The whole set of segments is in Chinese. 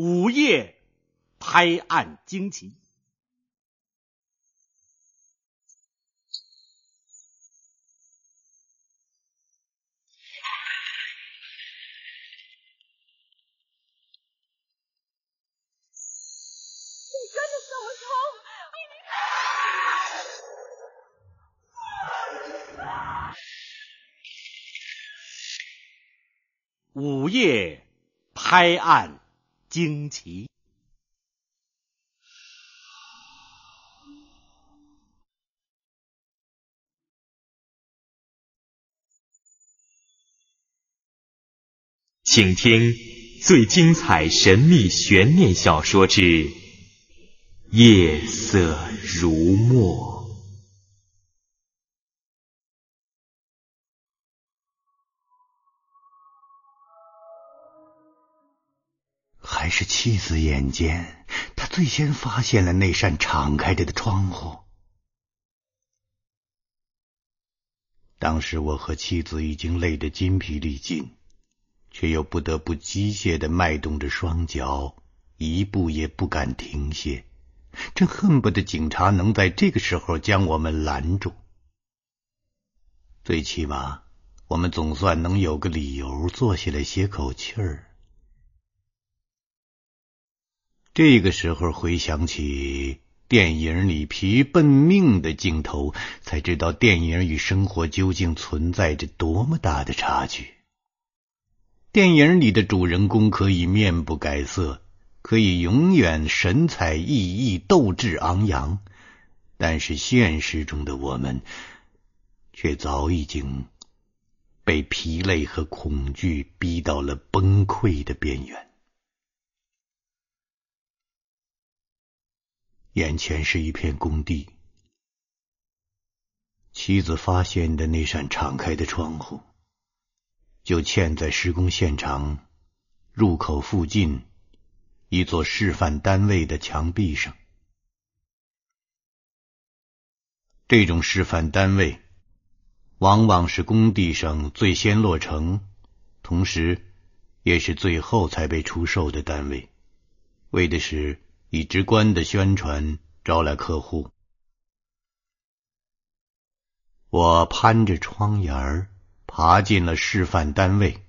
午夜拍案惊奇。午夜拍案。惊奇，请听最精彩神秘悬念小说之《夜色如墨》。是妻子眼尖，他最先发现了那扇敞开着的窗户。当时我和妻子已经累得筋疲力尽，却又不得不机械的迈动着双脚，一步也不敢停歇，真恨不得警察能在这个时候将我们拦住。最起码，我们总算能有个理由坐下来歇口气儿。这个时候回想起电影里皮奔命的镜头，才知道电影与生活究竟存在着多么大的差距。电影里的主人公可以面不改色，可以永远神采奕奕、斗志昂扬，但是现实中的我们，却早已经被疲累和恐惧逼到了崩溃的边缘。眼前是一片工地，妻子发现的那扇敞开的窗户，就嵌在施工现场入口附近一座示范单位的墙壁上。这种示范单位，往往是工地上最先落成，同时也是最后才被出售的单位，为的是。以直观的宣传招来客户。我攀着窗沿儿爬进了示范单位，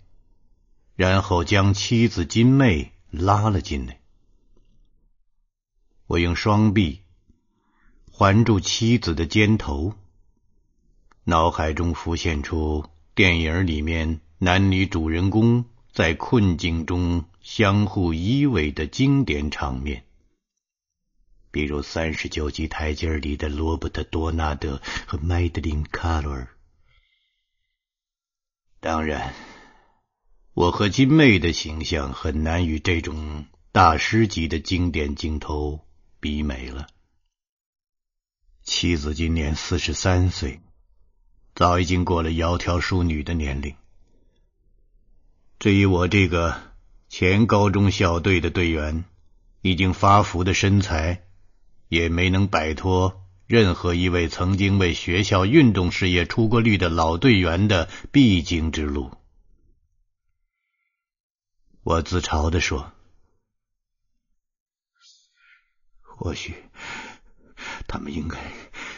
然后将妻子金妹拉了进来。我用双臂环住妻子的肩头，脑海中浮现出电影里面男女主人公在困境中相互依偎的经典场面。比如三十九级台阶里的罗伯特·多纳德和麦德林·卡罗尔。当然，我和金妹的形象很难与这种大师级的经典镜头比美了。妻子今年四十三岁，早已经过了窈窕淑女的年龄。至于我这个前高中校队的队员，已经发福的身材。也没能摆脱任何一位曾经为学校运动事业出过力的老队员的必经之路。我自嘲的说：“或许他们应该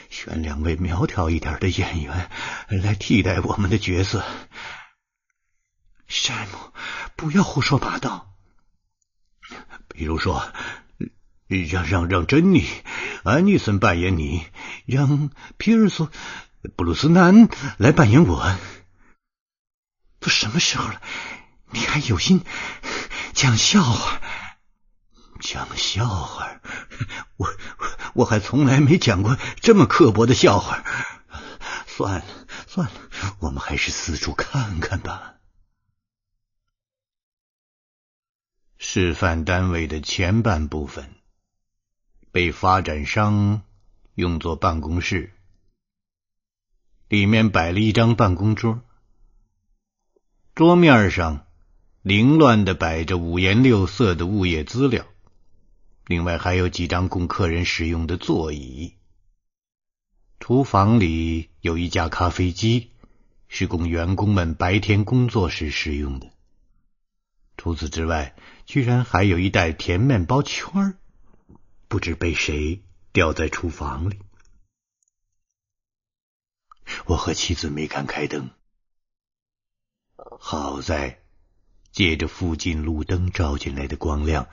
选两位苗条一点的演员来替代我们的角色。”山姆，不要胡说八道。比如说。让让让，珍妮·安尼森扮演你；让皮尔索·布鲁斯南来扮演我。都什么时候了，你还有心讲笑话？讲笑话？我我还从来没讲过这么刻薄的笑话。算了算了，我们还是四处看看吧。示范单位的前半部分。被发展商用作办公室，里面摆了一张办公桌，桌面上凌乱的摆着五颜六色的物业资料，另外还有几张供客人使用的座椅。厨房里有一架咖啡机，是供员工们白天工作时使用的。除此之外，居然还有一袋甜面包圈儿。不知被谁掉在厨房里。我和妻子没敢开灯，好在借着附近路灯照进来的光亮，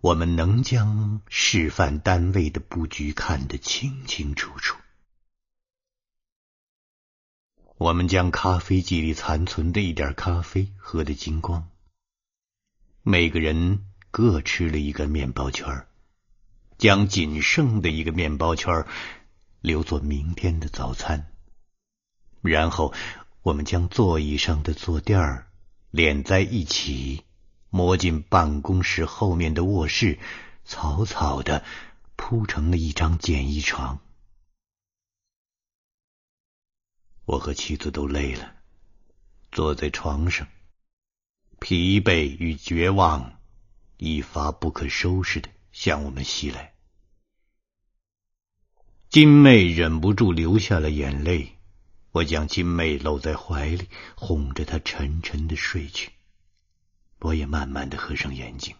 我们能将示范单位的布局看得清清楚楚。我们将咖啡机里残存的一点咖啡喝得精光，每个人各吃了一个面包圈儿。将仅剩的一个面包圈儿留作明天的早餐。然后，我们将座椅上的坐垫儿连在一起，摸进办公室后面的卧室，草草的铺成了一张简易床。我和妻子都累了，坐在床上，疲惫与绝望一发不可收拾的。向我们袭来，金妹忍不住流下了眼泪。我将金妹搂在怀里，哄着她沉沉的睡去。我也慢慢的合上眼睛，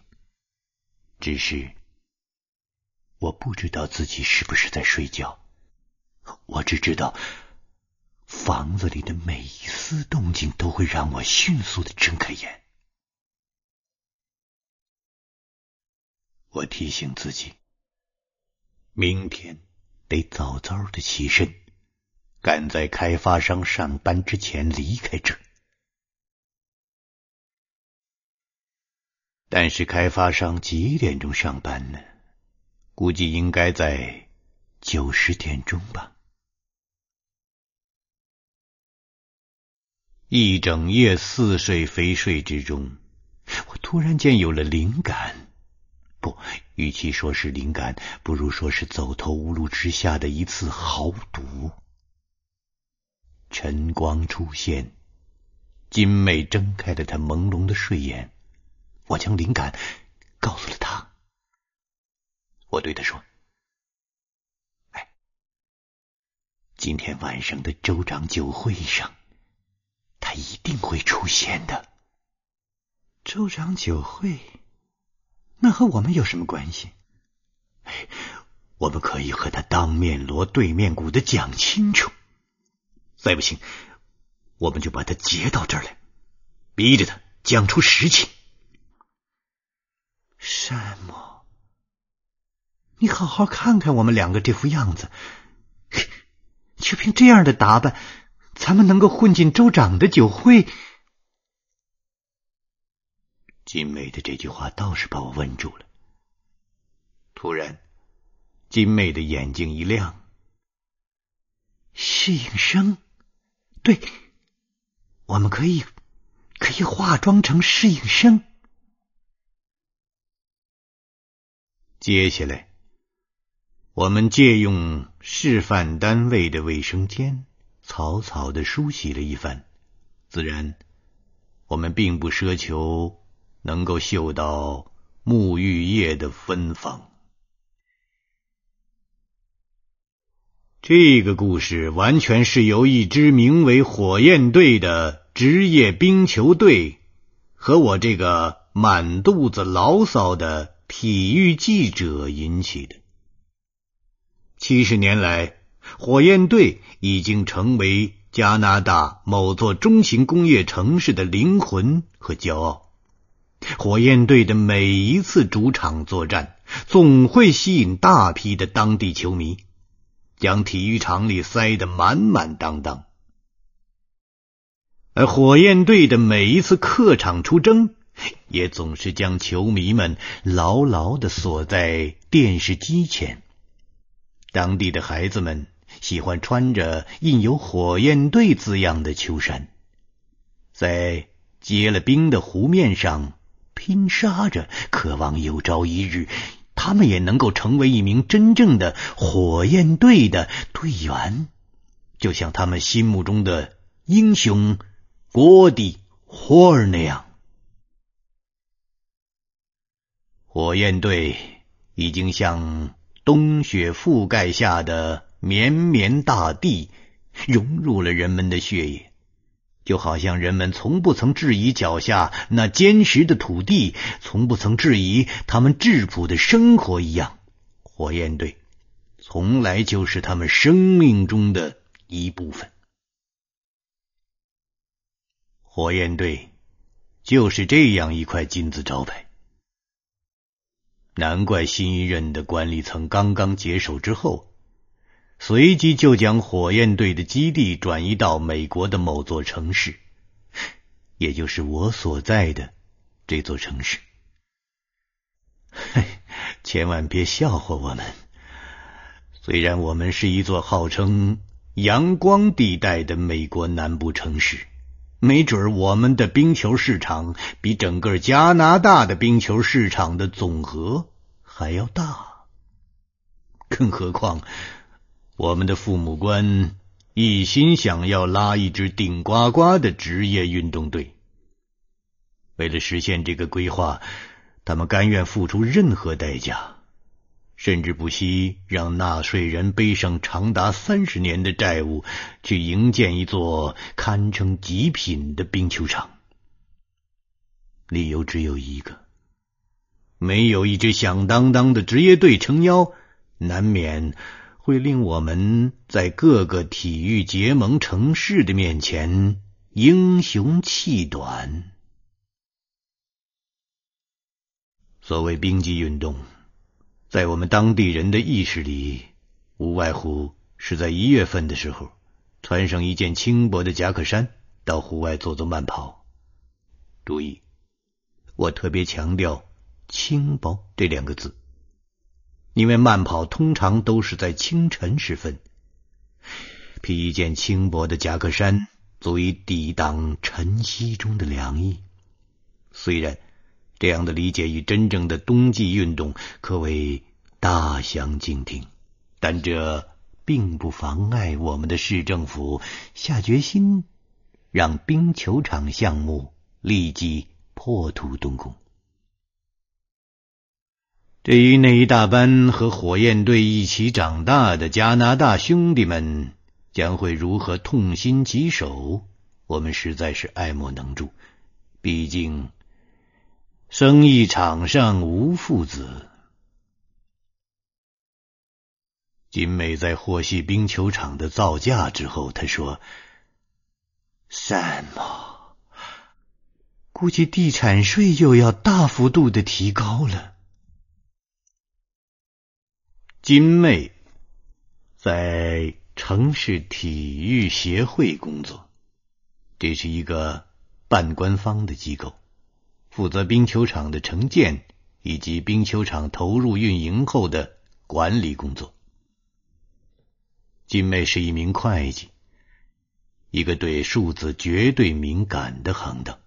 只是我不知道自己是不是在睡觉，我只知道房子里的每一丝动静都会让我迅速的睁开眼。我提醒自己，明天得早早的起身，赶在开发商上班之前离开这儿。但是开发商几点钟上班呢？估计应该在九十点钟吧。一整夜似睡非睡之中，我突然间有了灵感。不，与其说是灵感，不如说是走投无路之下的一次豪赌。晨光出现，金美睁开了她朦胧的睡眼。我将灵感告诉了她。我对她说：“哎，今天晚上的州长酒会上，他一定会出现的。”州长酒会。那和我们有什么关系？我们可以和他当面锣对面鼓的讲清楚。再不行，我们就把他劫到这儿来，逼着他讲出实情。山姆，你好好看看我们两个这副样子，就凭这样的打扮，咱们能够混进州长的酒会？金妹的这句话倒是把我问住了。突然，金妹的眼睛一亮：“适应生，对，我们可以可以化妆成适应生。接下来，我们借用示范单位的卫生间，草草的梳洗了一番。自然，我们并不奢求。”能够嗅到沐浴液的芬芳。这个故事完全是由一支名为“火焰队”的职业冰球队和我这个满肚子牢骚的体育记者引起的。七十年来，火焰队已经成为加拿大某座中型工业城市的灵魂和骄傲。火焰队的每一次主场作战，总会吸引大批的当地球迷，将体育场里塞得满满当当；而火焰队的每一次客场出征，也总是将球迷们牢牢的锁在电视机前。当地的孩子们喜欢穿着印有“火焰队”字样的秋衫，在结了冰的湖面上。拼杀着，渴望有朝一日，他们也能够成为一名真正的火焰队的队员，就像他们心目中的英雄郭迪霍尔那样。火焰队已经像冬雪覆盖下的绵绵大地，融入了人们的血液。就好像人们从不曾质疑脚下那坚实的土地，从不曾质疑他们质朴的生活一样，火焰队从来就是他们生命中的一部分。火焰队就是这样一块金字招牌，难怪新一任的管理层刚刚接手之后。随即就将火焰队的基地转移到美国的某座城市，也就是我所在的这座城市。嘿，千万别笑话我们，虽然我们是一座号称阳光地带的美国南部城市，没准我们的冰球市场比整个加拿大的冰球市场的总和还要大，更何况。我们的父母官一心想要拉一支顶呱呱的职业运动队。为了实现这个规划，他们甘愿付出任何代价，甚至不惜让纳税人背上长达三十年的债务，去营建一座堪称极品的冰球场。理由只有一个：没有一支响当当的职业队撑腰，难免。会令我们在各个体育结盟城市的面前英雄气短。所谓冰季运动，在我们当地人的意识里，无外乎是在一月份的时候，穿上一件轻薄的夹克衫，到户外做做慢跑。注意，我特别强调“轻薄”这两个字。因为慢跑通常都是在清晨时分，披一件轻薄的夹克衫足以抵挡晨曦中的凉意。虽然这样的理解与真正的冬季运动可谓大相径庭，但这并不妨碍我们的市政府下决心让冰球场项目立即破土动工。对于那一大班和火焰队一起长大的加拿大兄弟们，将会如何痛心疾首？我们实在是爱莫能助。毕竟，生意场上无父子。金美在获悉冰球场的造价之后，他说：“三毛，估计地产税又要大幅度的提高了。”金妹在城市体育协会工作，这是一个半官方的机构，负责冰球场的承建以及冰球场投入运营后的管理工作。金妹是一名会计，一个对数字绝对敏感的行当。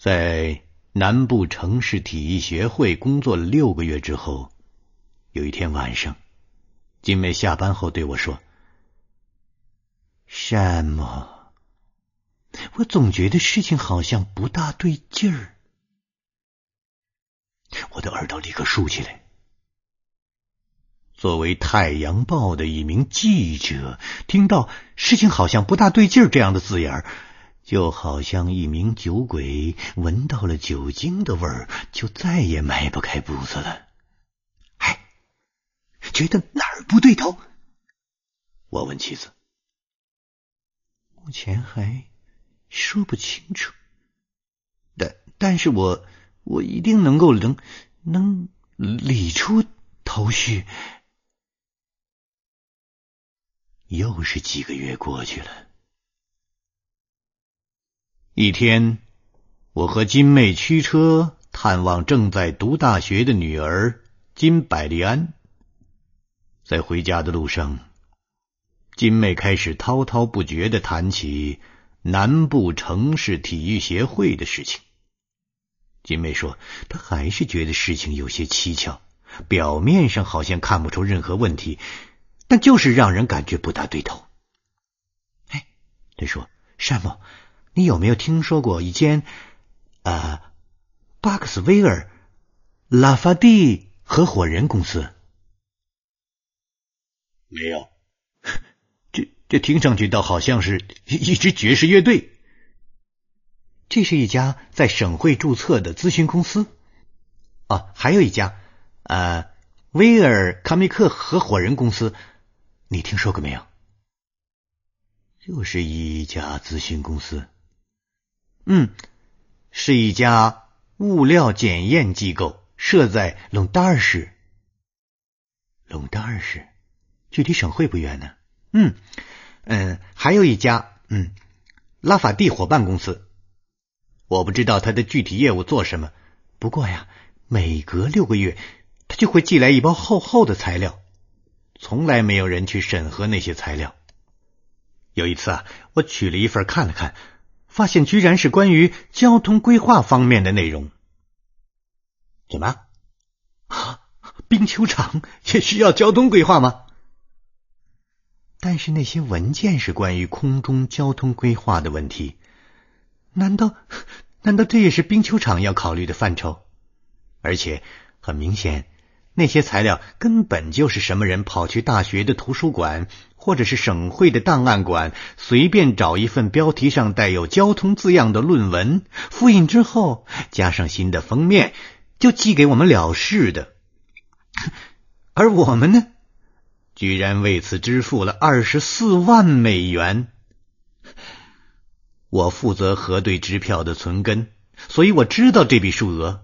在南部城市体育协会工作了六个月之后。有一天晚上，金妹下班后对我说：“山姆，我总觉得事情好像不大对劲儿。”我的耳朵立刻竖起来。作为《太阳报》的一名记者，听到“事情好像不大对劲儿”这样的字眼儿，就好像一名酒鬼闻到了酒精的味儿，就再也迈不开步子了。觉得哪儿不对头？我问妻子：“目前还说不清楚，但但是我我一定能够能能理出头绪。”又是几个月过去了。一天，我和金妹驱车探望正在读大学的女儿金百利安。在回家的路上，金妹开始滔滔不绝的谈起南部城市体育协会的事情。金妹说：“她还是觉得事情有些蹊跷，表面上好像看不出任何问题，但就是让人感觉不大对头。”哎，她说：“山姆，你有没有听说过一间啊巴克斯威尔·拉法蒂合伙人公司？”没有，这这听上去倒好像是一支爵士乐队。这是一家在省会注册的咨询公司。啊，还有一家，呃，威尔·卡梅克合伙人公司，你听说过没有？又是一家咨询公司。嗯，是一家物料检验机构，设在隆达尔市。隆达尔市。距离省会不远呢。嗯嗯，还有一家嗯拉法蒂伙伴公司，我不知道他的具体业务做什么。不过呀，每隔六个月他就会寄来一包厚厚的材料，从来没有人去审核那些材料。有一次啊，我取了一份看了看，发现居然是关于交通规划方面的内容。怎么？啊，冰球场也需要交通规划吗？但是那些文件是关于空中交通规划的问题，难道难道这也是冰球场要考虑的范畴？而且很明显，那些材料根本就是什么人跑去大学的图书馆，或者是省会的档案馆，随便找一份标题上带有“交通”字样的论文，复印之后加上新的封面，就寄给我们了事的。而我们呢？居然为此支付了二十四万美元。我负责核对支票的存根，所以我知道这笔数额。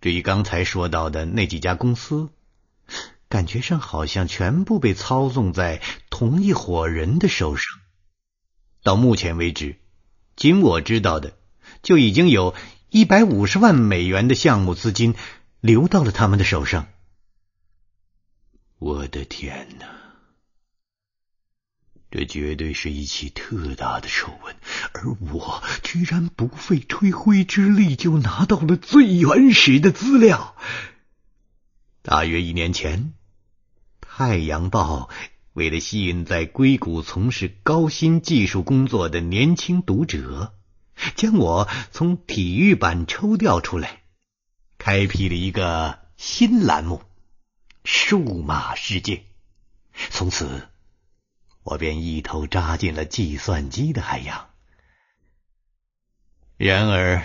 至于刚才说到的那几家公司，感觉上好像全部被操纵在同一伙人的手上。到目前为止，仅我知道的，就已经有一百五十万美元的项目资金流到了他们的手上。我的天哪！这绝对是一起特大的丑闻，而我居然不费吹灰之力就拿到了最原始的资料。大约一年前，《太阳报》为了吸引在硅谷从事高新技术工作的年轻读者，将我从体育版抽调出来，开辟了一个新栏目。数码世界，从此我便一头扎进了计算机的海洋。然而，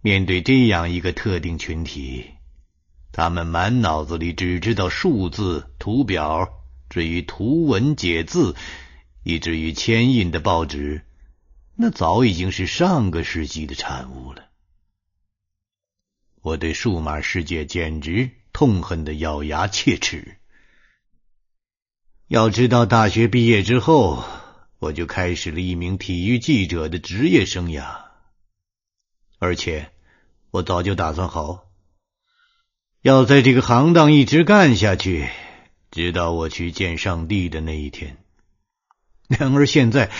面对这样一个特定群体，他们满脑子里只知道数字图表，至于图文解字，以至于铅印的报纸，那早已经是上个世纪的产物了。我对数码世界简直……痛恨的咬牙切齿。要知道，大学毕业之后，我就开始了一名体育记者的职业生涯，而且我早就打算好，要在这个行当一直干下去，直到我去见上帝的那一天。然而现在，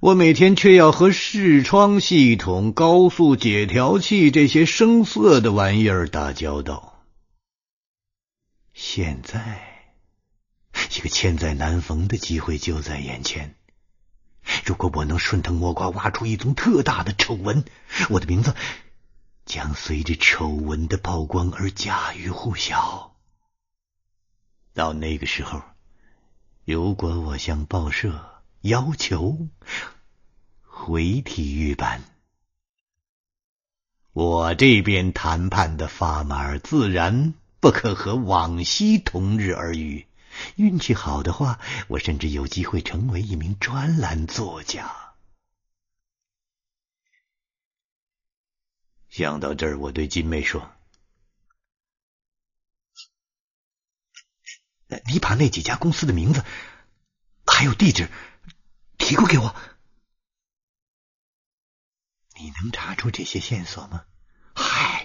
我每天却要和视窗系统、高速解调器这些生涩的玩意儿打交道。现在，一个千载难逢的机会就在眼前。如果我能顺藤摸瓜挖出一宗特大的丑闻，我的名字将随着丑闻的曝光而家喻户晓。到那个时候，如果我向报社要求回体育版，我这边谈判的砝码自然。不可和往昔同日而语。运气好的话，我甚至有机会成为一名专栏作家。想到这儿，我对金妹说：“你把那几家公司的名字还有地址提供给我。你能查出这些线索吗？”嗨。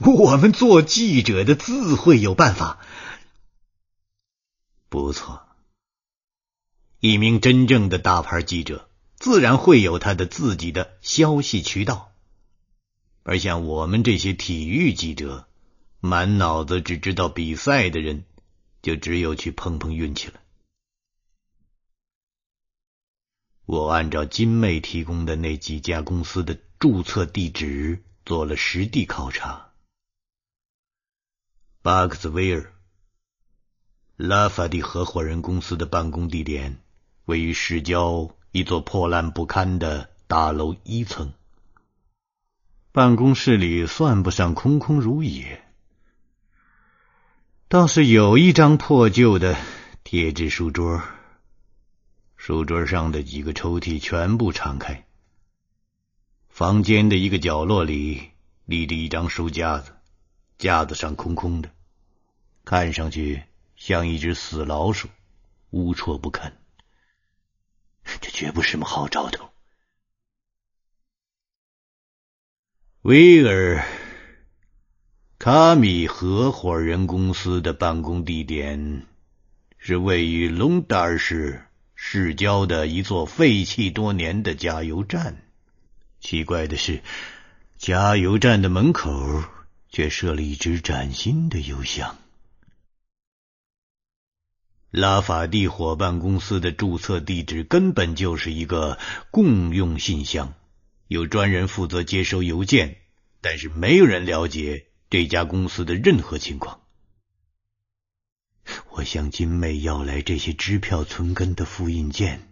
我们做记者的自会有办法。不错，一名真正的大牌记者自然会有他的自己的消息渠道，而像我们这些体育记者，满脑子只知道比赛的人，就只有去碰碰运气了。我按照金妹提供的那几家公司的注册地址做了实地考察。巴克斯威尔·拉法蒂合伙人公司的办公地点位于市郊一座破烂不堪的大楼一层。办公室里算不上空空如也，倒是有一张破旧的铁质书桌。书桌上的几个抽屉全部敞开。房间的一个角落里立着一张书架子，架子上空空的。看上去像一只死老鼠，无处不堪。这绝不是什么好兆头。威尔·卡米合伙人公司的办公地点是位于龙达尔市市郊的一座废弃多年的加油站。奇怪的是，加油站的门口却设了一只崭新的邮箱。拉法蒂伙伴公司的注册地址根本就是一个共用信箱，有专人负责接收邮件，但是没有人了解这家公司的任何情况。我向金妹要来这些支票存根的复印件，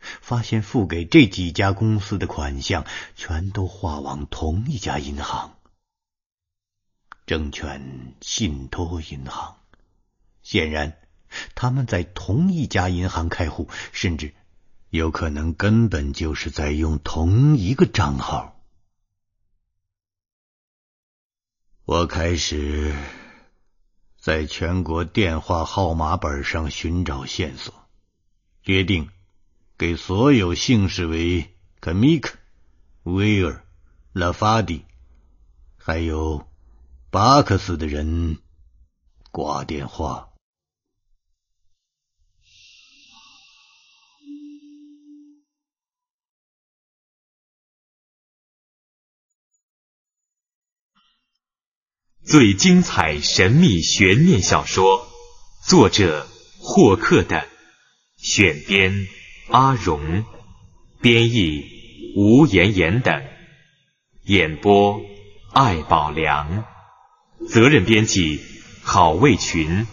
发现付给这几家公司的款项全都划往同一家银行——证券信托银行。显然。他们在同一家银行开户，甚至有可能根本就是在用同一个账号。我开始在全国电话号码本上寻找线索，决定给所有姓氏为 Kamik、威尔、拉法迪，还有巴克斯的人挂电话。最精彩神秘悬念小说，作者霍克的，选编阿荣，编译吴妍妍等，演播艾宝良，责任编辑郝卫群，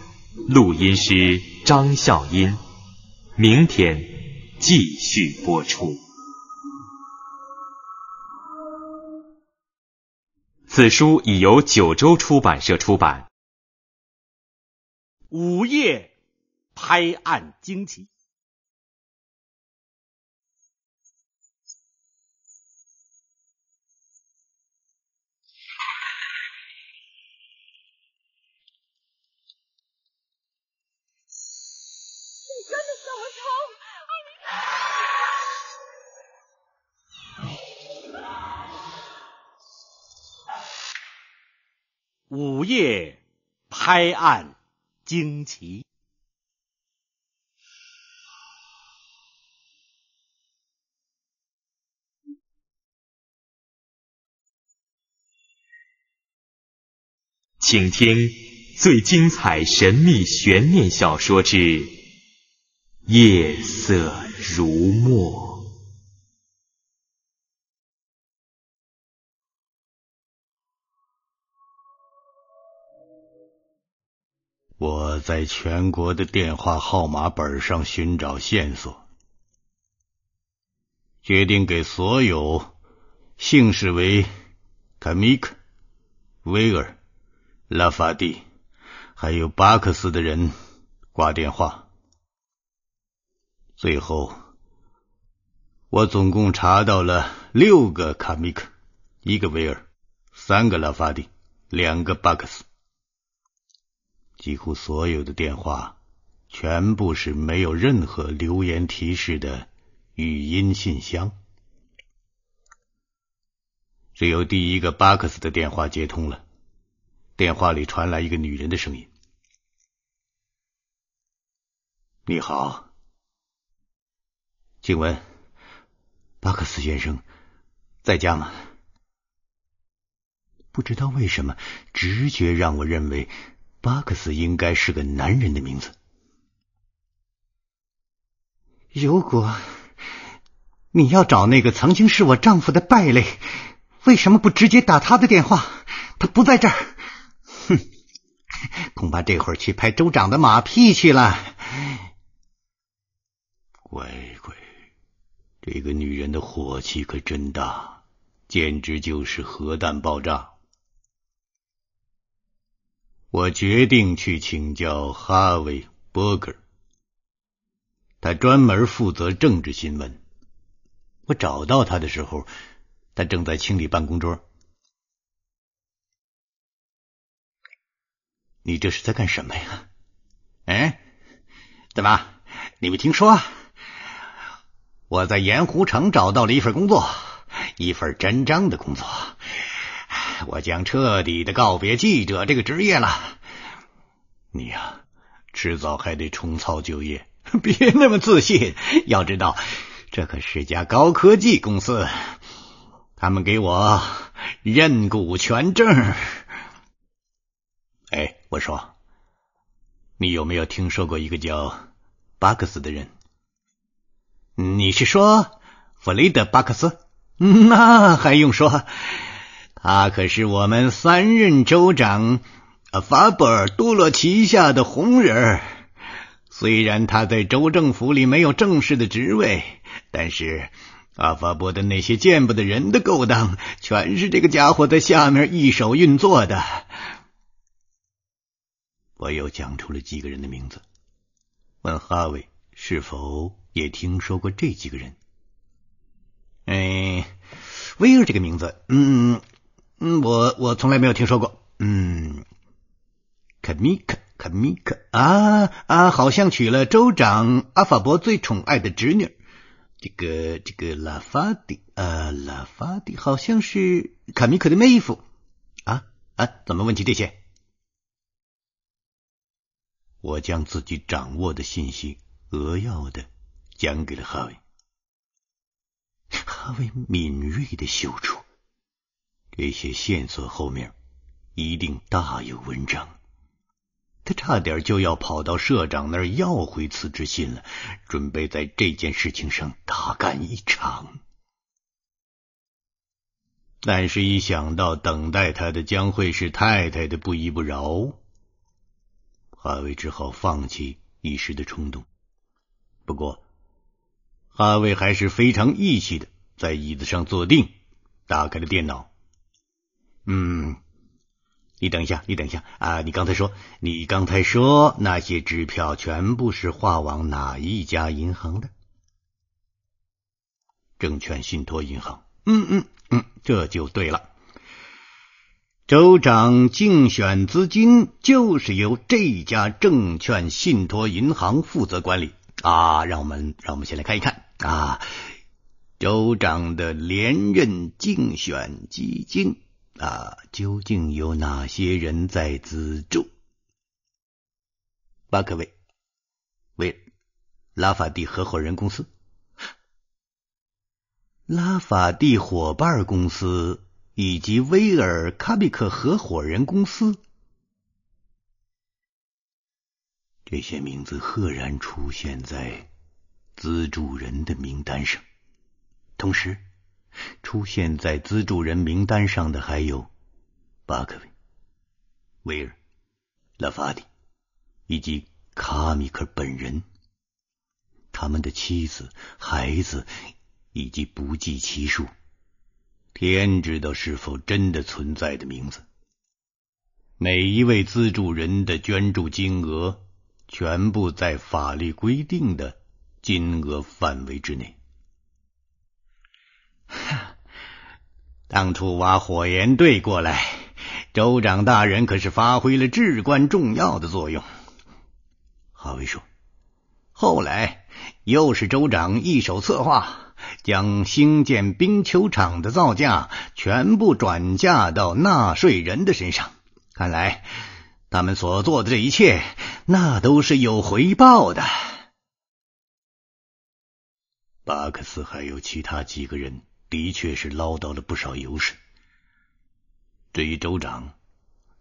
录音师张笑音，明天继续播出。此书已由九州出版社出版，午夜，拍案惊奇。午夜拍案惊奇，请听最精彩神秘悬念小说之《夜色如墨》。我在全国的电话号码本上寻找线索，决定给所有姓氏为卡米克、威尔、拉法蒂，还有巴克斯的人挂电话。最后，我总共查到了六个卡米克，一个威尔，三个拉法蒂，两个巴克斯。几乎所有的电话全部是没有任何留言提示的语音信箱，只有第一个巴克斯的电话接通了。电话里传来一个女人的声音：“你好，请问巴克斯先生在家吗？”不知道为什么，直觉让我认为。巴克斯应该是个男人的名字。如果你要找那个曾经是我丈夫的败类，为什么不直接打他的电话？他不在这儿。哼，恐怕这会儿去拍州长的马屁去了。乖乖，这个女人的火气可真大，简直就是核弹爆炸。我决定去请教哈维·波格，他专门负责政治新闻。我找到他的时候，他正在清理办公桌。你这是在干什么呀？哎，怎么你没听说我在盐湖城找到了一份工作，一份真章的工作？我将彻底的告别记者这个职业了。你呀，迟早还得重操旧业。别那么自信，要知道，这可是家高科技公司。他们给我认股权证。哎，我说，你有没有听说过一个叫巴克斯的人？你是说弗雷德·巴克斯？那还用说？他可是我们三任州长，阿法布尔多洛旗下的红人。虽然他在州政府里没有正式的职位，但是阿法伯的那些见不得人的勾当，全是这个家伙在下面一手运作的。我又讲出了几个人的名字，问哈维是否也听说过这几个人。哎，威尔这个名字，嗯。嗯，我我从来没有听说过。嗯，卡米克，卡米克啊啊，好像娶了州长阿法伯最宠爱的侄女，这个这个拉法蒂啊，拉法蒂好像是卡米克的妹夫啊啊，怎么问起这些？我将自己掌握的信息扼要的讲给了哈维，哈维敏锐的嗅出。这些线索后面一定大有文章。他差点就要跑到社长那儿要回辞职信了，准备在这件事情上大干一场。但是，一想到等待他的将会是太太的不依不饶，哈维只好放弃一时的冲动。不过，哈维还是非常义气的，在椅子上坐定，打开了电脑。嗯，你等一下，你等一下啊！你刚才说，你刚才说那些支票全部是划往哪一家银行的？证券信托银行。嗯嗯嗯，这就对了。州长竞选资金就是由这家证券信托银行负责管理啊！让我们让我们先来看一看啊，州长的连任竞选基金。那究竟有哪些人在资助？巴克韦、威尔、拉法蒂合伙人公司、拉法蒂伙伴公司以及威尔·卡比克合伙人公司，这些名字赫然出现在资助人的名单上，同时。出现在资助人名单上的还有巴克维、威尔、拉法迪以及卡米克本人，他们的妻子、孩子以及不计其数，天知道是否真的存在的名字。每一位资助人的捐助金额全部在法律规定的金额范围之内。当初挖火岩队过来，州长大人可是发挥了至关重要的作用。哈维说：“后来又是州长一手策划，将兴建冰球场的造价全部转嫁到纳税人的身上。看来他们所做的这一切，那都是有回报的。”巴克斯还有其他几个人。的确是捞到了不少油水。至于州长，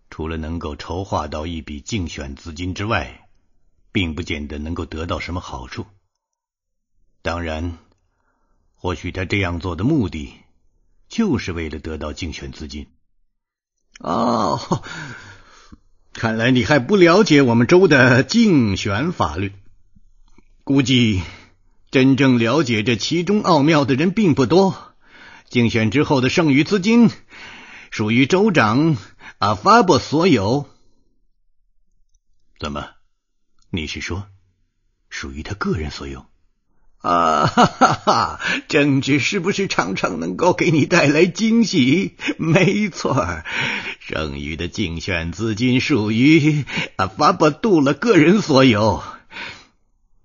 除了能够筹划到一笔竞选资金之外，并不见得能够得到什么好处。当然，或许他这样做的目的，就是为了得到竞选资金。哦，看来你还不了解我们州的竞选法律，估计真正了解这其中奥妙的人并不多。竞选之后的剩余资金属于州长阿法布所有。怎么，你是说属于他个人所有？啊哈哈！哈！政治是不是常常能够给你带来惊喜？没错剩余的竞选资金属于阿法布杜了个人所有。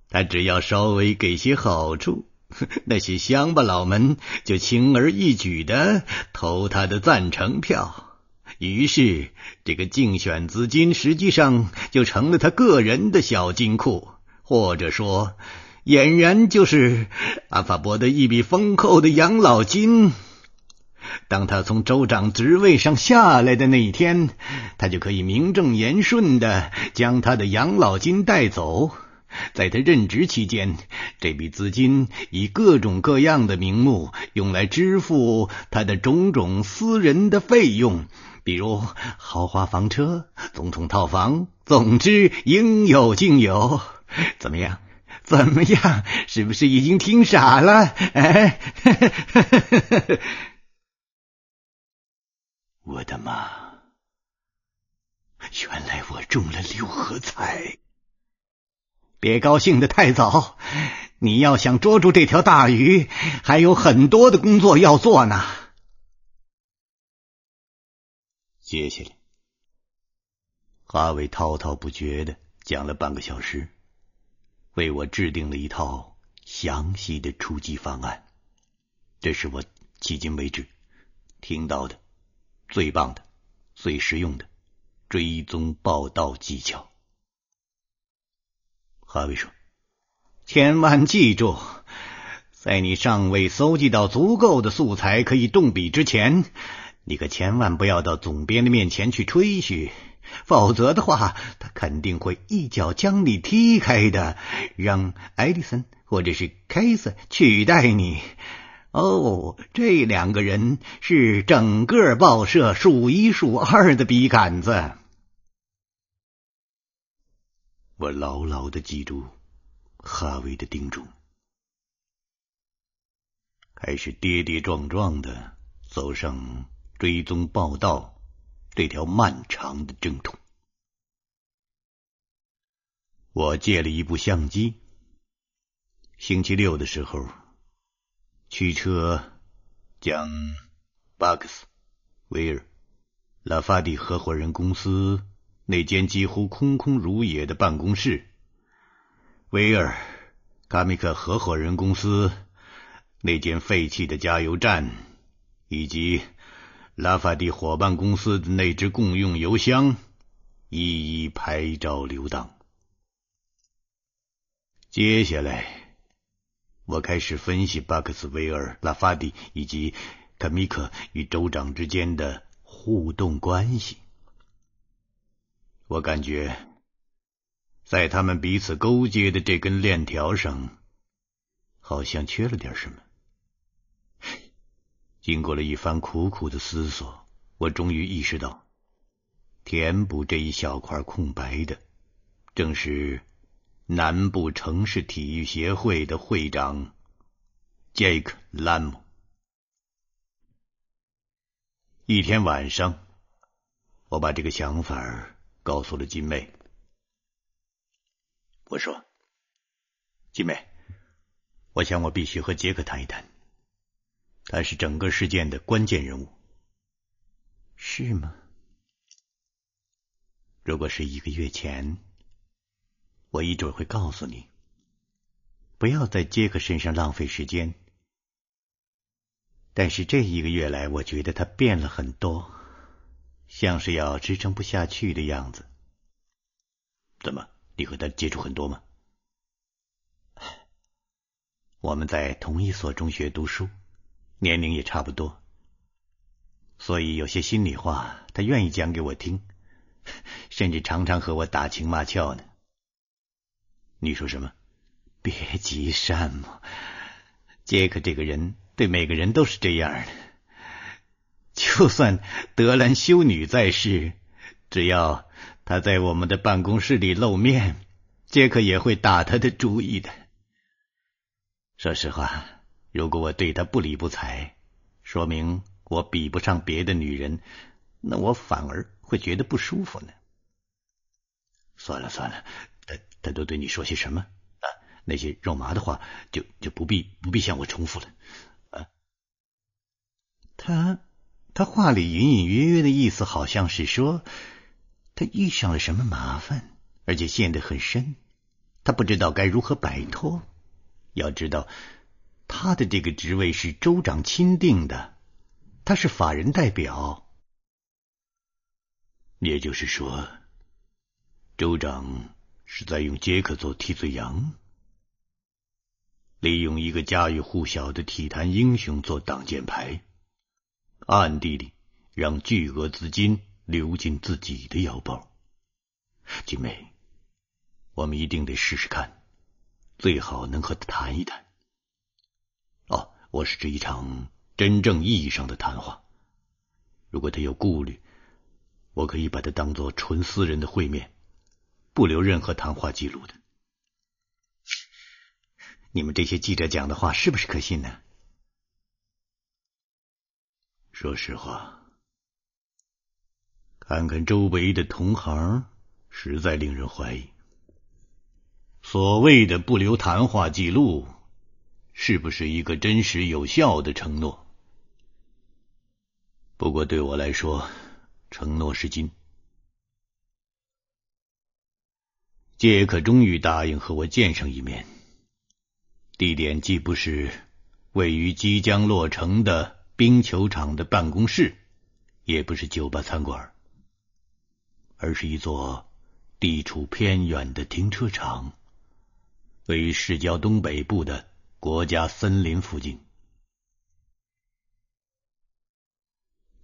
他只要稍微给些好处。那些乡巴佬们就轻而易举的投他的赞成票，于是这个竞选资金实际上就成了他个人的小金库，或者说，俨然就是阿法伯的一笔丰厚的养老金。当他从州长职位上下来的那一天，他就可以名正言顺的将他的养老金带走。在他任职期间，这笔资金以各种各样的名目用来支付他的种种私人的费用，比如豪华房车、总统套房，总之应有尽有。怎么样？怎么样？是不是已经听傻了？哎，我的妈！原来我中了六合彩！别高兴的太早！你要想捉住这条大鱼，还有很多的工作要做呢。接下来，哈维滔滔不绝的讲了半个小时，为我制定了一套详细的出击方案。这是我迄今为止听到的最棒的、最实用的追踪报道技巧。哈维说，千万记住，在你尚未搜集到足够的素材可以动笔之前，你可千万不要到总编的面前去吹嘘，否则的话，他肯定会一脚将你踢开的，让艾迪森或者是凯瑟取代你。哦，这两个人是整个报社数一数二的笔杆子。我牢牢的记住哈维的叮嘱，开始跌跌撞撞的走上追踪报道这条漫长的征途。我借了一部相机。星期六的时候，驱车将巴克斯、威尔、拉法蒂合伙人公司。那间几乎空空如也的办公室，威尔·卡米克合伙人公司那间废弃的加油站，以及拉法蒂伙伴公司的那只共用油箱，一一拍照留档。接下来，我开始分析巴克斯维尔、拉法蒂以及卡米克与州长之间的互动关系。我感觉，在他们彼此勾结的这根链条上，好像缺了点什么。经过了一番苦苦的思索，我终于意识到，填补这一小块空白的，正是南部城市体育协会的会长杰克·兰姆。一天晚上，我把这个想法告诉了金妹，我说：“金妹，我想我必须和杰克谈一谈，他是整个事件的关键人物，是吗？如果是一个月前，我一准会告诉你，不要在杰克身上浪费时间。但是这一个月来，我觉得他变了很多。”像是要支撑不下去的样子。怎么，你和他接触很多吗？我们在同一所中学读书，年龄也差不多，所以有些心里话他愿意讲给我听，甚至常常和我打情骂俏呢。你说什么？别急，山姆，杰克这个人对每个人都是这样的。就算德兰修女在世，只要她在我们的办公室里露面，杰克也会打她的主意的。说实话，如果我对她不理不睬，说明我比不上别的女人，那我反而会觉得不舒服呢。算了算了，他他都对你说些什么啊？那些肉麻的话就就不必不必向我重复了啊。他。他话里隐隐约约的意思，好像是说他遇上了什么麻烦，而且陷得很深，他不知道该如何摆脱。要知道，他的这个职位是州长钦定的，他是法人代表，也就是说，州长是在用杰克做替罪羊，利用一个家喻户晓的体坛英雄做挡箭牌。暗地里让巨额资金流进自己的腰包。金妹，我们一定得试试看，最好能和他谈一谈。哦，我是指一场真正意义上的谈话。如果他有顾虑，我可以把它当做纯私人的会面，不留任何谈话记录的。你们这些记者讲的话是不是可信呢？说实话，看看周围的同行，实在令人怀疑。所谓的不留谈话记录，是不是一个真实有效的承诺？不过对我来说，承诺是金。杰克终于答应和我见上一面，地点既不是位于即将落成的。冰球场的办公室，也不是酒吧餐馆，而是一座地处偏远的停车场，位于市郊东北部的国家森林附近。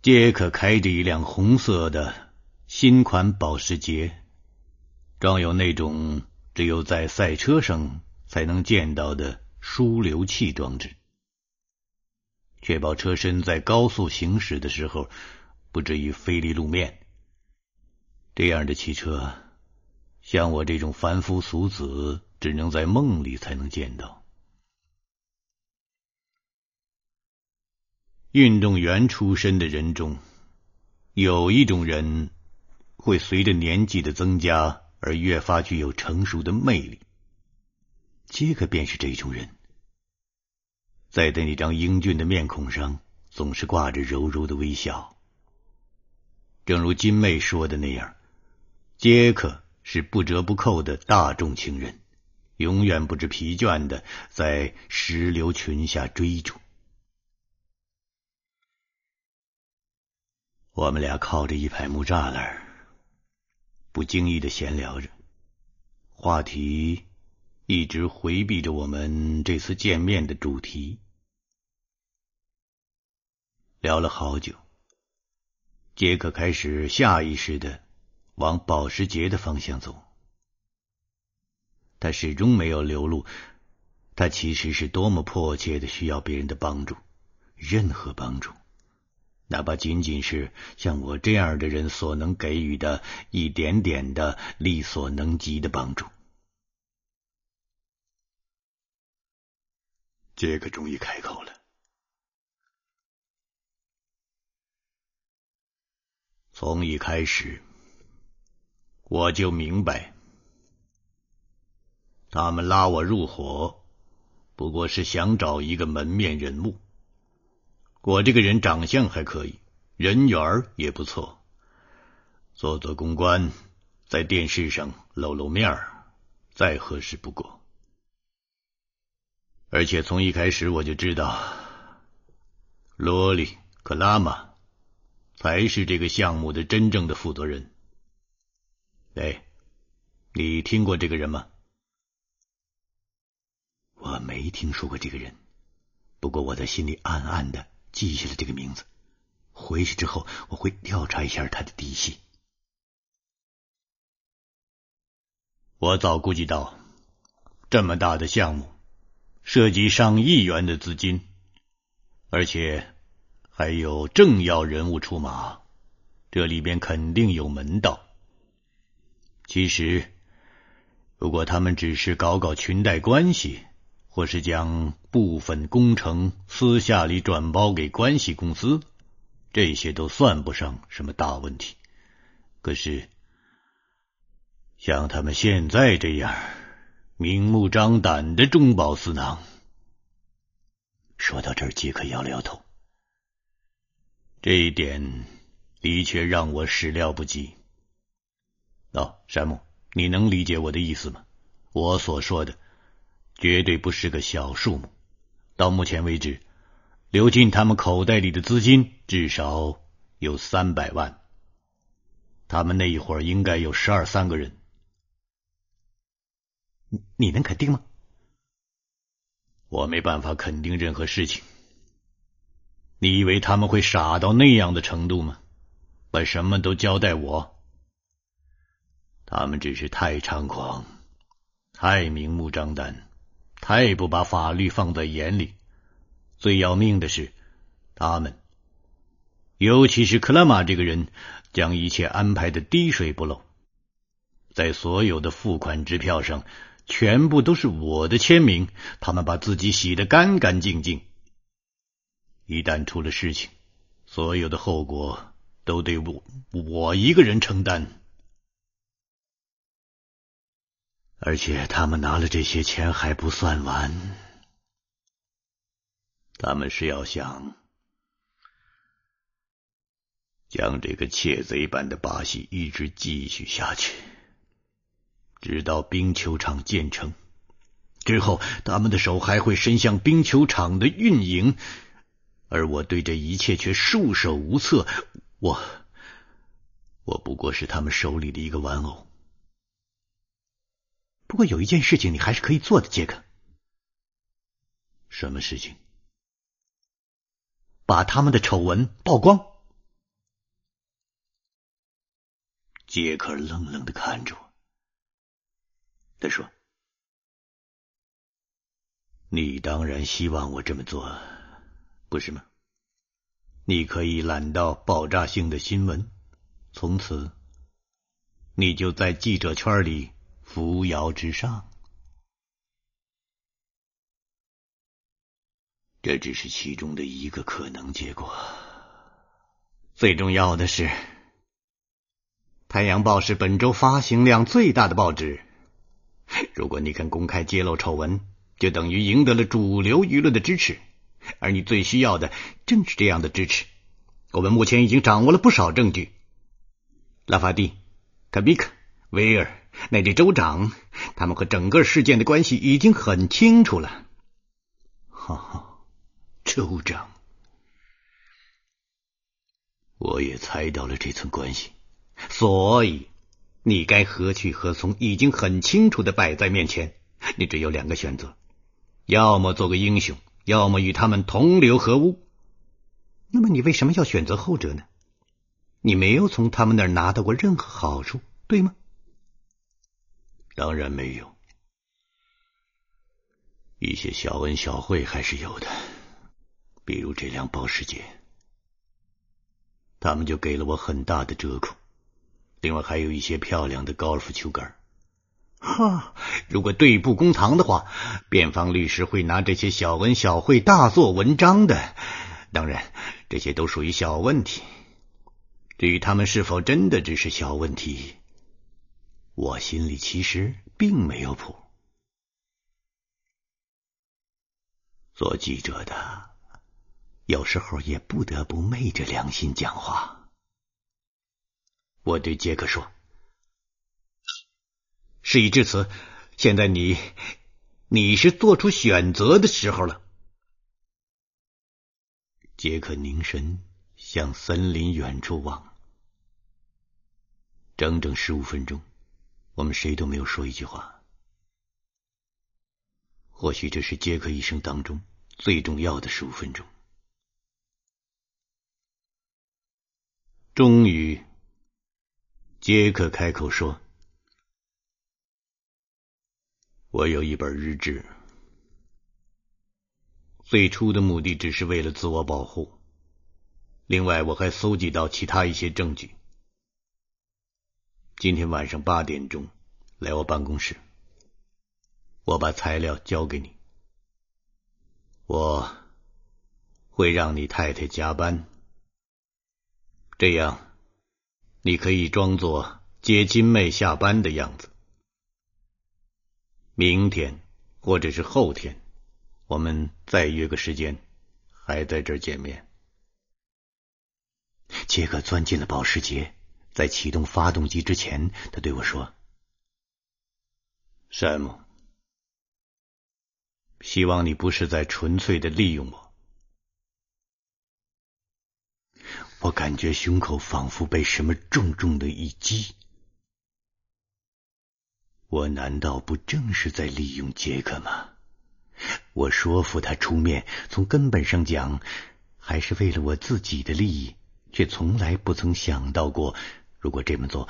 杰克开着一辆红色的新款保时捷，装有那种只有在赛车上才能见到的疏流器装置。确保车身在高速行驶的时候不至于飞离路面。这样的汽车，像我这种凡夫俗子，只能在梦里才能见到。运动员出身的人中，有一种人会随着年纪的增加而越发具有成熟的魅力。杰克便是这种人。在的那张英俊的面孔上，总是挂着柔柔的微笑。正如金妹说的那样，杰克是不折不扣的大众情人，永远不知疲倦的在石榴裙下追逐。我们俩靠着一排木栅栏，不经意的闲聊着，话题一直回避着我们这次见面的主题。聊了好久，杰克开始下意识的往保时捷的方向走。他始终没有流露，他其实是多么迫切的需要别人的帮助，任何帮助，哪怕仅仅是像我这样的人所能给予的一点点的力所能及的帮助。杰克终于开口了。从一开始，我就明白，他们拉我入伙，不过是想找一个门面人物。我这个人长相还可以，人缘也不错，做做公关，在电视上露露面再合适不过。而且从一开始我就知道，罗里克拉玛。才是这个项目的真正的负责人。哎，你听过这个人吗？我没听说过这个人，不过我在心里暗暗的记下了这个名字。回去之后，我会调查一下他的底细。我早估计到，这么大的项目，涉及上亿元的资金，而且。还有政要人物出马，这里边肯定有门道。其实，如果他们只是搞搞裙带关系，或是将部分工程私下里转包给关系公司，这些都算不上什么大问题。可是，像他们现在这样明目张胆的中饱私囊，说到这儿，杰克摇了摇头。这一点的确让我始料不及。哦，山姆，你能理解我的意思吗？我所说的绝对不是个小数目。到目前为止，流进他们口袋里的资金至少有三百万。他们那一会儿应该有十二三个人。你你能肯定吗？我没办法肯定任何事情。你以为他们会傻到那样的程度吗？把什么都交代我？他们只是太猖狂，太明目张胆，太不把法律放在眼里。最要命的是，他们，尤其是克拉玛这个人，将一切安排的滴水不漏，在所有的付款支票上，全部都是我的签名。他们把自己洗得干干净净。一旦出了事情，所有的后果都得我我一个人承担。而且他们拿了这些钱还不算完，他们是要想将这个窃贼般的把戏一直继续下去，直到冰球场建成之后，他们的手还会伸向冰球场的运营。而我对这一切却束手无策。我，我不过是他们手里的一个玩偶。不过有一件事情你还是可以做的，杰克。什么事情？把他们的丑闻曝光。杰克愣愣的看着我，他说：“你当然希望我这么做。”不是吗？你可以揽到爆炸性的新闻，从此你就在记者圈里扶摇直上。这只是其中的一个可能结果。最重要的是，《太阳报》是本周发行量最大的报纸。如果你肯公开揭露丑闻，就等于赢得了主流舆论的支持。而你最需要的正是这样的支持。我们目前已经掌握了不少证据。拉法蒂、卡比克、威尔乃至州长，他们和整个事件的关系已经很清楚了。哈哈，州长，我也猜到了这层关系。所以，你该何去何从已经很清楚的摆在面前。你只有两个选择：要么做个英雄。要么与他们同流合污，那么你为什么要选择后者呢？你没有从他们那儿拿到过任何好处，对吗？当然没有，一些小恩小惠还是有的，比如这辆保时捷，他们就给了我很大的折扣，另外还有一些漂亮的高尔夫球杆。哈，如果对簿公堂的话，辩方律师会拿这些小恩小惠大做文章的。当然，这些都属于小问题。至于他们是否真的只是小问题，我心里其实并没有谱。做记者的，有时候也不得不昧着良心讲话。我对杰克说。事已至此，现在你，你是做出选择的时候了。杰克凝神向森林远处望，整整十五分钟，我们谁都没有说一句话。或许这是杰克一生当中最重要的十五分钟。终于，杰克开口说。我有一本日志，最初的目的只是为了自我保护。另外，我还搜集到其他一些证据。今天晚上八点钟来我办公室，我把材料交给你。我会让你太太加班，这样你可以装作接金妹下班的样子。明天，或者是后天，我们再约个时间，还在这儿见面。杰克钻进了保时捷，在启动发动机之前，他对我说：“山姆，希望你不是在纯粹的利用我。”我感觉胸口仿佛被什么重重的一击。我难道不正是在利用杰克吗？我说服他出面，从根本上讲，还是为了我自己的利益，却从来不曾想到过，如果这么做，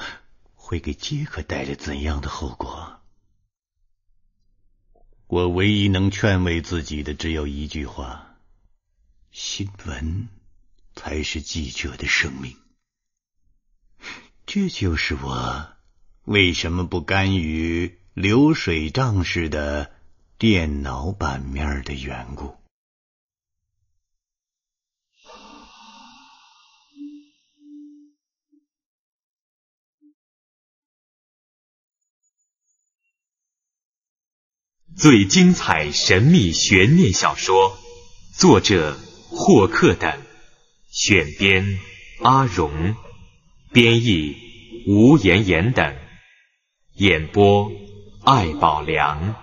会给杰克带来怎样的后果。我唯一能劝慰自己的只有一句话：新闻才是记者的生命。这就是我。为什么不甘于流水账式的电脑版面的缘故？最精彩神秘悬念小说，作者霍克等，选编阿荣，编译吴妍妍等。演播：艾宝良，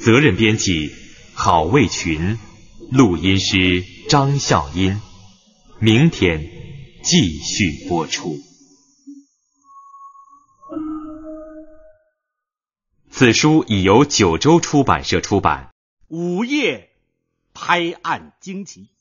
责任编辑：郝卫群，录音师：张笑音。明天继续播出。此书已由九州出版社出版。午夜拍案惊奇。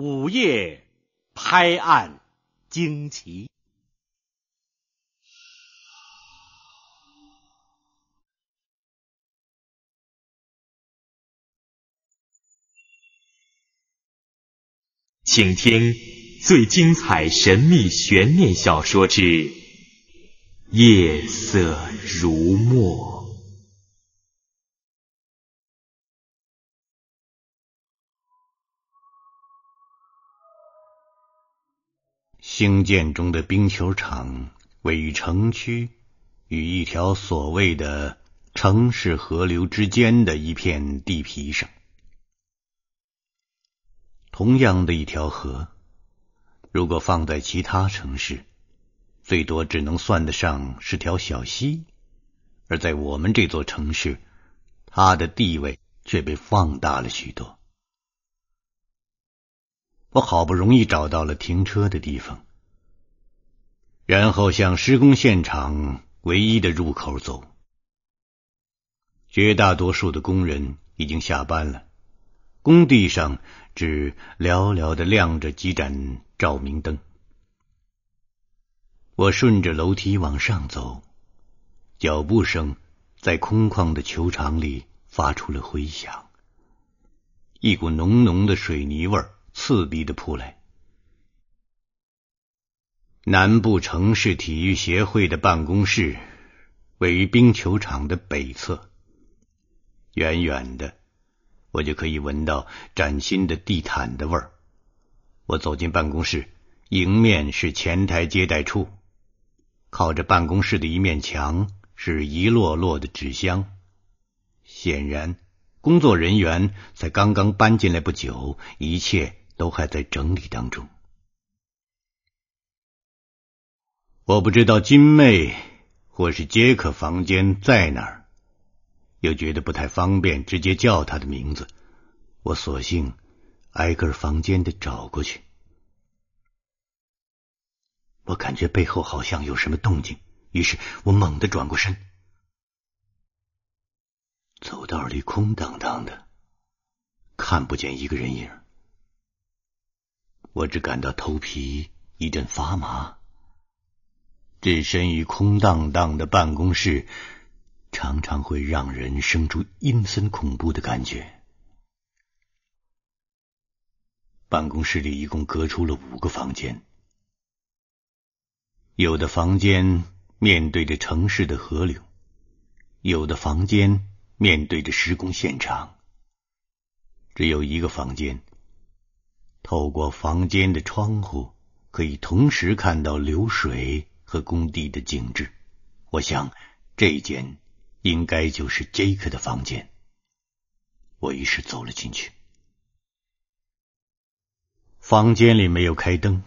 午夜拍案惊奇，请听最精彩、神秘、悬念小说之《夜色如墨》。兴建中的冰球场位于城区与一条所谓的城市河流之间的一片地皮上。同样的一条河，如果放在其他城市，最多只能算得上是条小溪；而在我们这座城市，它的地位却被放大了许多。我好不容易找到了停车的地方。然后向施工现场唯一的入口走。绝大多数的工人已经下班了，工地上只寥寥的亮着几盏照明灯。我顺着楼梯往上走，脚步声在空旷的球场里发出了回响。一股浓浓的水泥味儿刺鼻的扑来。南部城市体育协会的办公室位于冰球场的北侧。远远的，我就可以闻到崭新的地毯的味儿。我走进办公室，迎面是前台接待处。靠着办公室的一面墙是一摞摞的纸箱，显然工作人员才刚刚搬进来不久，一切都还在整理当中。我不知道金妹或是杰克房间在哪儿，又觉得不太方便直接叫他的名字，我索性挨个房间的找过去。我感觉背后好像有什么动静，于是我猛地转过身，走道里空荡荡的，看不见一个人影，我只感到头皮一阵发麻。置身于空荡荡的办公室，常常会让人生出阴森恐怖的感觉。办公室里一共隔出了五个房间，有的房间面对着城市的河流，有的房间面对着施工现场。只有一个房间，透过房间的窗户，可以同时看到流水。和工地的景致，我想这间应该就是杰克的房间。我于是走了进去，房间里没有开灯，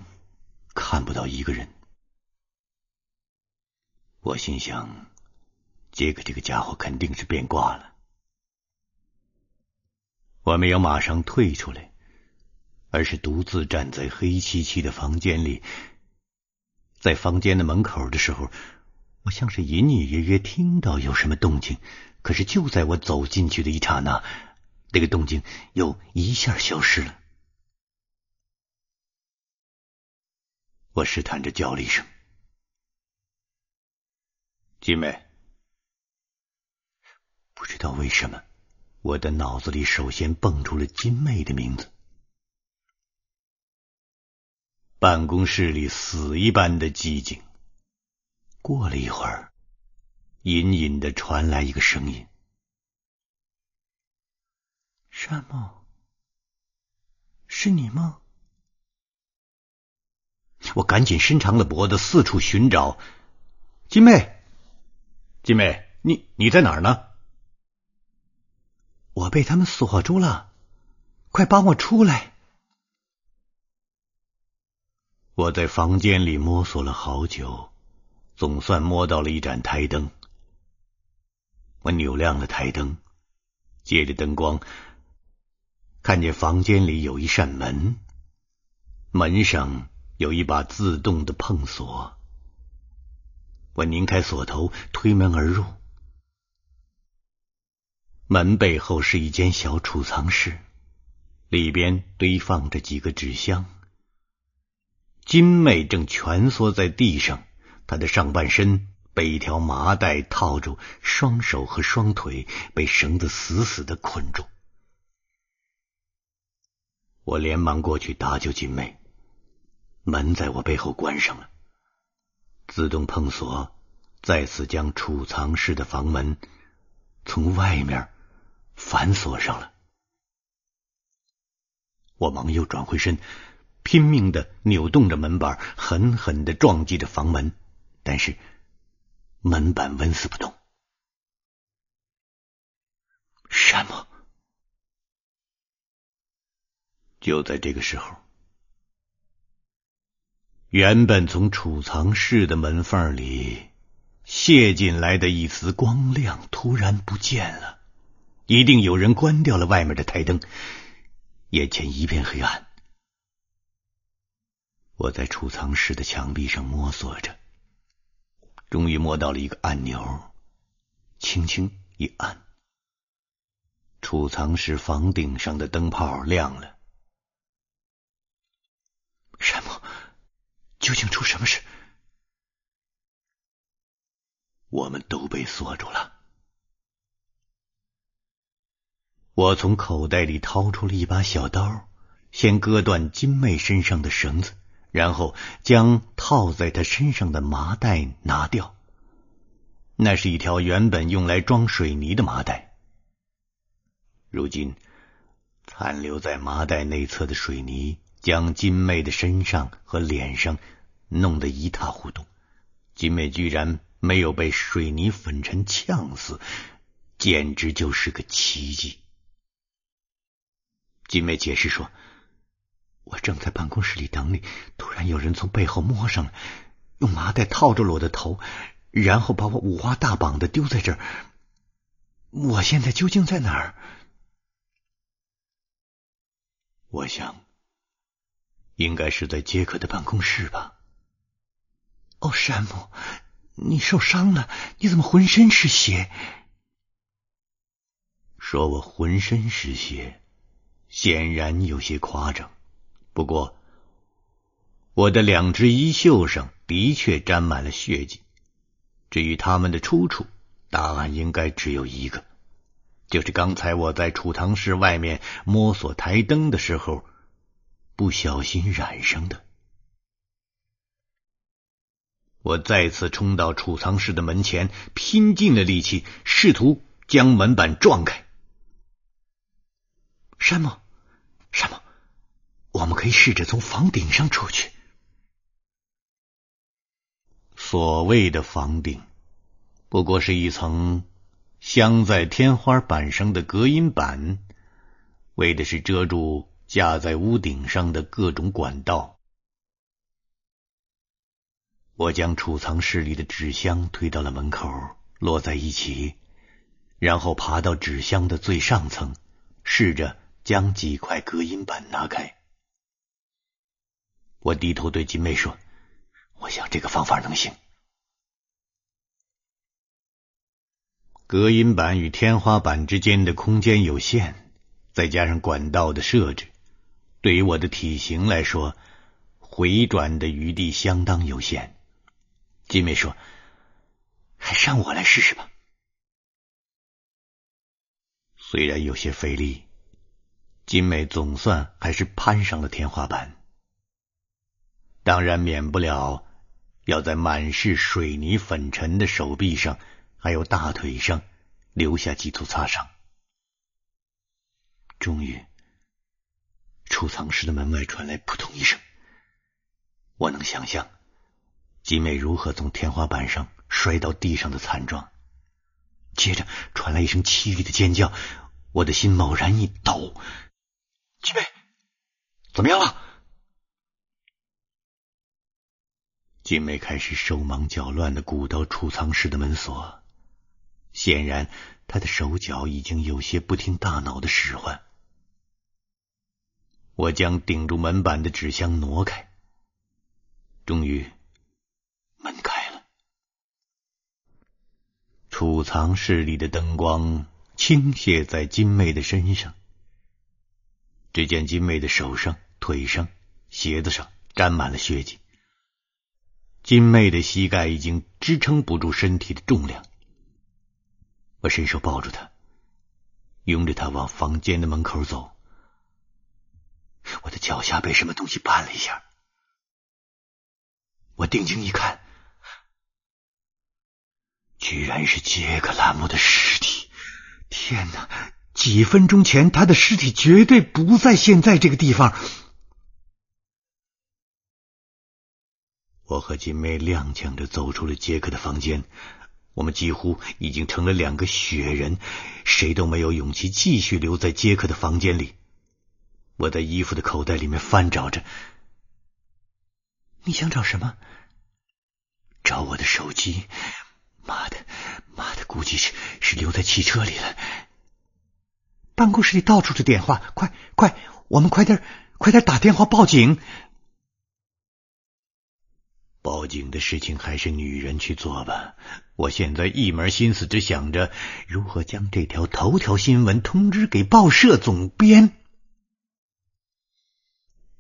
看不到一个人。我心想，杰克这个家伙肯定是变卦了。我没有马上退出来，而是独自站在黑漆漆的房间里。在房间的门口的时候，我像是隐隐约约听到有什么动静，可是就在我走进去的一刹那，那个动静又一下消失了。我试探着叫了一声：“金妹。”不知道为什么，我的脑子里首先蹦出了金妹的名字。办公室里死一般的寂静。过了一会儿，隐隐的传来一个声音：“山木，是你吗？”我赶紧伸长了脖子，四处寻找。金妹，金妹，你你在哪儿呢？我被他们锁住了，快帮我出来！我在房间里摸索了好久，总算摸到了一盏台灯。我扭亮了台灯，借着灯光，看见房间里有一扇门，门上有一把自动的碰锁。我拧开锁头，推门而入。门背后是一间小储藏室，里边堆放着几个纸箱。金妹正蜷缩在地上，她的上半身被一条麻袋套住，双手和双腿被绳子死死的捆住。我连忙过去搭救金妹，门在我背后关上了，自动碰锁再次将储藏室的房门从外面反锁上了。我忙又转回身。拼命的扭动着门板，狠狠的撞击着房门，但是门板纹丝不动。什么？就在这个时候，原本从储藏室的门缝里泄进来的一丝光亮突然不见了，一定有人关掉了外面的台灯，眼前一片黑暗。我在储藏室的墙壁上摸索着，终于摸到了一个按钮，轻轻一按，储藏室房顶上的灯泡亮了。山姆，究竟出什么事？我们都被锁住了。我从口袋里掏出了一把小刀，先割断金妹身上的绳子。然后将套在他身上的麻袋拿掉，那是一条原本用来装水泥的麻袋。如今残留在麻袋内侧的水泥，将金妹的身上和脸上弄得一塌糊涂。金妹居然没有被水泥粉尘呛死，简直就是个奇迹。金妹解释说。我正在办公室里等你，突然有人从背后摸上来，用麻袋套着我的头，然后把我五花大绑的丢在这儿。我现在究竟在哪儿？我想，应该是在杰克的办公室吧。哦，山姆，你受伤了？你怎么浑身是血？说我浑身是血，显然有些夸张。不过，我的两只衣袖上的确沾满了血迹。至于它们的出处，答案应该只有一个，就是刚才我在储藏室外面摸索台灯的时候不小心染上的。我再次冲到储藏室的门前，拼尽了力气，试图将门板撞开。山姆，山姆。我们可以试着从房顶上出去。所谓的房顶，不过是一层镶在天花板上的隔音板，为的是遮住架在屋顶上的各种管道。我将储藏室里的纸箱推到了门口，摞在一起，然后爬到纸箱的最上层，试着将几块隔音板拿开。我低头对金美说：“我想这个方法能行。隔音板与天花板之间的空间有限，再加上管道的设置，对于我的体型来说，回转的余地相当有限。”金美说：“还是让我来试试吧。”虽然有些费力，金美总算还是攀上了天花板。当然免不了要在满是水泥粉尘的手臂上，还有大腿上留下几处擦伤。终于，储藏室的门外传来扑通一声，我能想象集美如何从天花板上摔到地上的惨状。接着传来一声凄厉的尖叫，我的心猛然一抖：“集美，怎么样了？”金妹开始手忙脚乱的鼓捣储藏室的门锁，显然她的手脚已经有些不听大脑的使唤。我将顶住门板的纸箱挪开，终于门开了。储藏室里的灯光倾泻在金妹的身上，只见金妹的手上、腿上、鞋子上沾满了血迹。金妹的膝盖已经支撑不住身体的重量，我伸手抱住她，拥着她往房间的门口走。我的脚下被什么东西绊了一下，我定睛一看，居然是杰克拉姆的尸体！天哪，几分钟前他的尸体绝对不在现在这个地方。我和金妹踉跄着走出了杰克的房间，我们几乎已经成了两个雪人，谁都没有勇气继续留在杰克的房间里。我在衣服的口袋里面翻找着，你想找什么？找我的手机！妈的，妈的，估计是是留在汽车里了。办公室里到处是电话，快快，我们快点，快点打电话报警！报警的事情还是女人去做吧。我现在一门心思只想着如何将这条头条新闻通知给报社总编。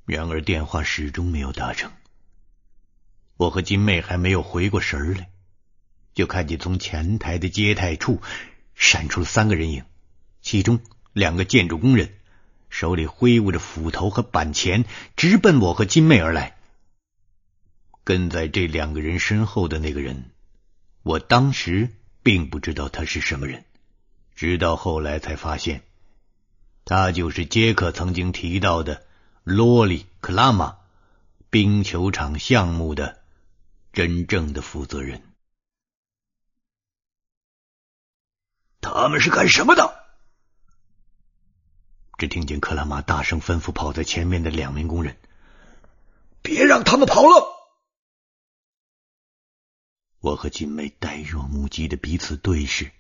然而电话始终没有打成。我和金妹还没有回过神来，就看见从前台的接待处闪出了三个人影，其中两个建筑工人手里挥舞着斧头和板钳，直奔我和金妹而来。跟在这两个人身后的那个人，我当时并不知道他是什么人，直到后来才发现，他就是杰克曾经提到的罗里·克拉玛冰球场项目的真正的负责人。他们是干什么的？只听见克拉玛大声吩咐跑在前面的两名工人：“别让他们跑了！”我和金妹呆若木鸡的彼此对视，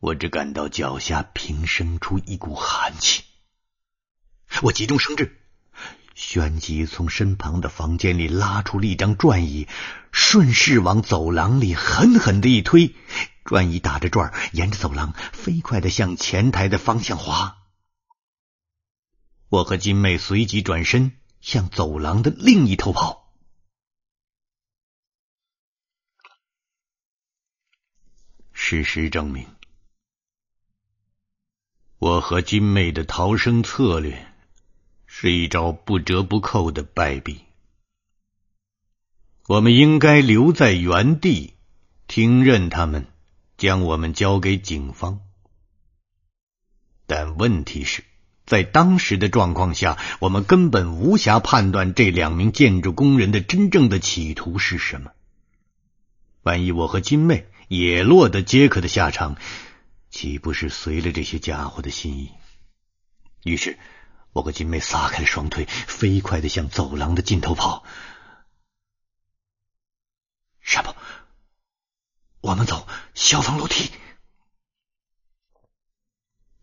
我只感到脚下平生出一股寒气。我急中生智，旋即从身旁的房间里拉出了一张转椅，顺势往走廊里狠狠的一推，转椅打着转，沿着走廊飞快的向前台的方向滑。我和金妹随即转身向走廊的另一头跑。事实证明，我和金妹的逃生策略是一招不折不扣的败笔。我们应该留在原地，听任他们将我们交给警方。但问题是在当时的状况下，我们根本无暇判断这两名建筑工人的真正的企图是什么。万一我和金妹……也落得杰克的下场，岂不是随了这些家伙的心意？于是，我和金妹撒开了双腿，飞快的向走廊的尽头跑。山姆，我们走消防楼梯。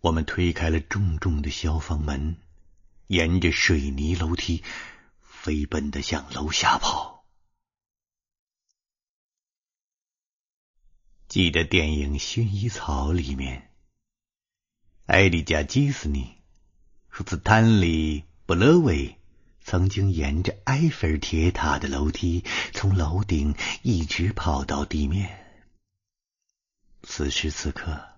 我们推开了重重的消防门，沿着水泥楼梯飞奔的向楼下跑。记得电影《薰衣草》里面，艾丽加基斯尼和斯坦利布勒维曾经沿着埃菲尔铁塔的楼梯，从楼顶一直跑到地面。此时此刻，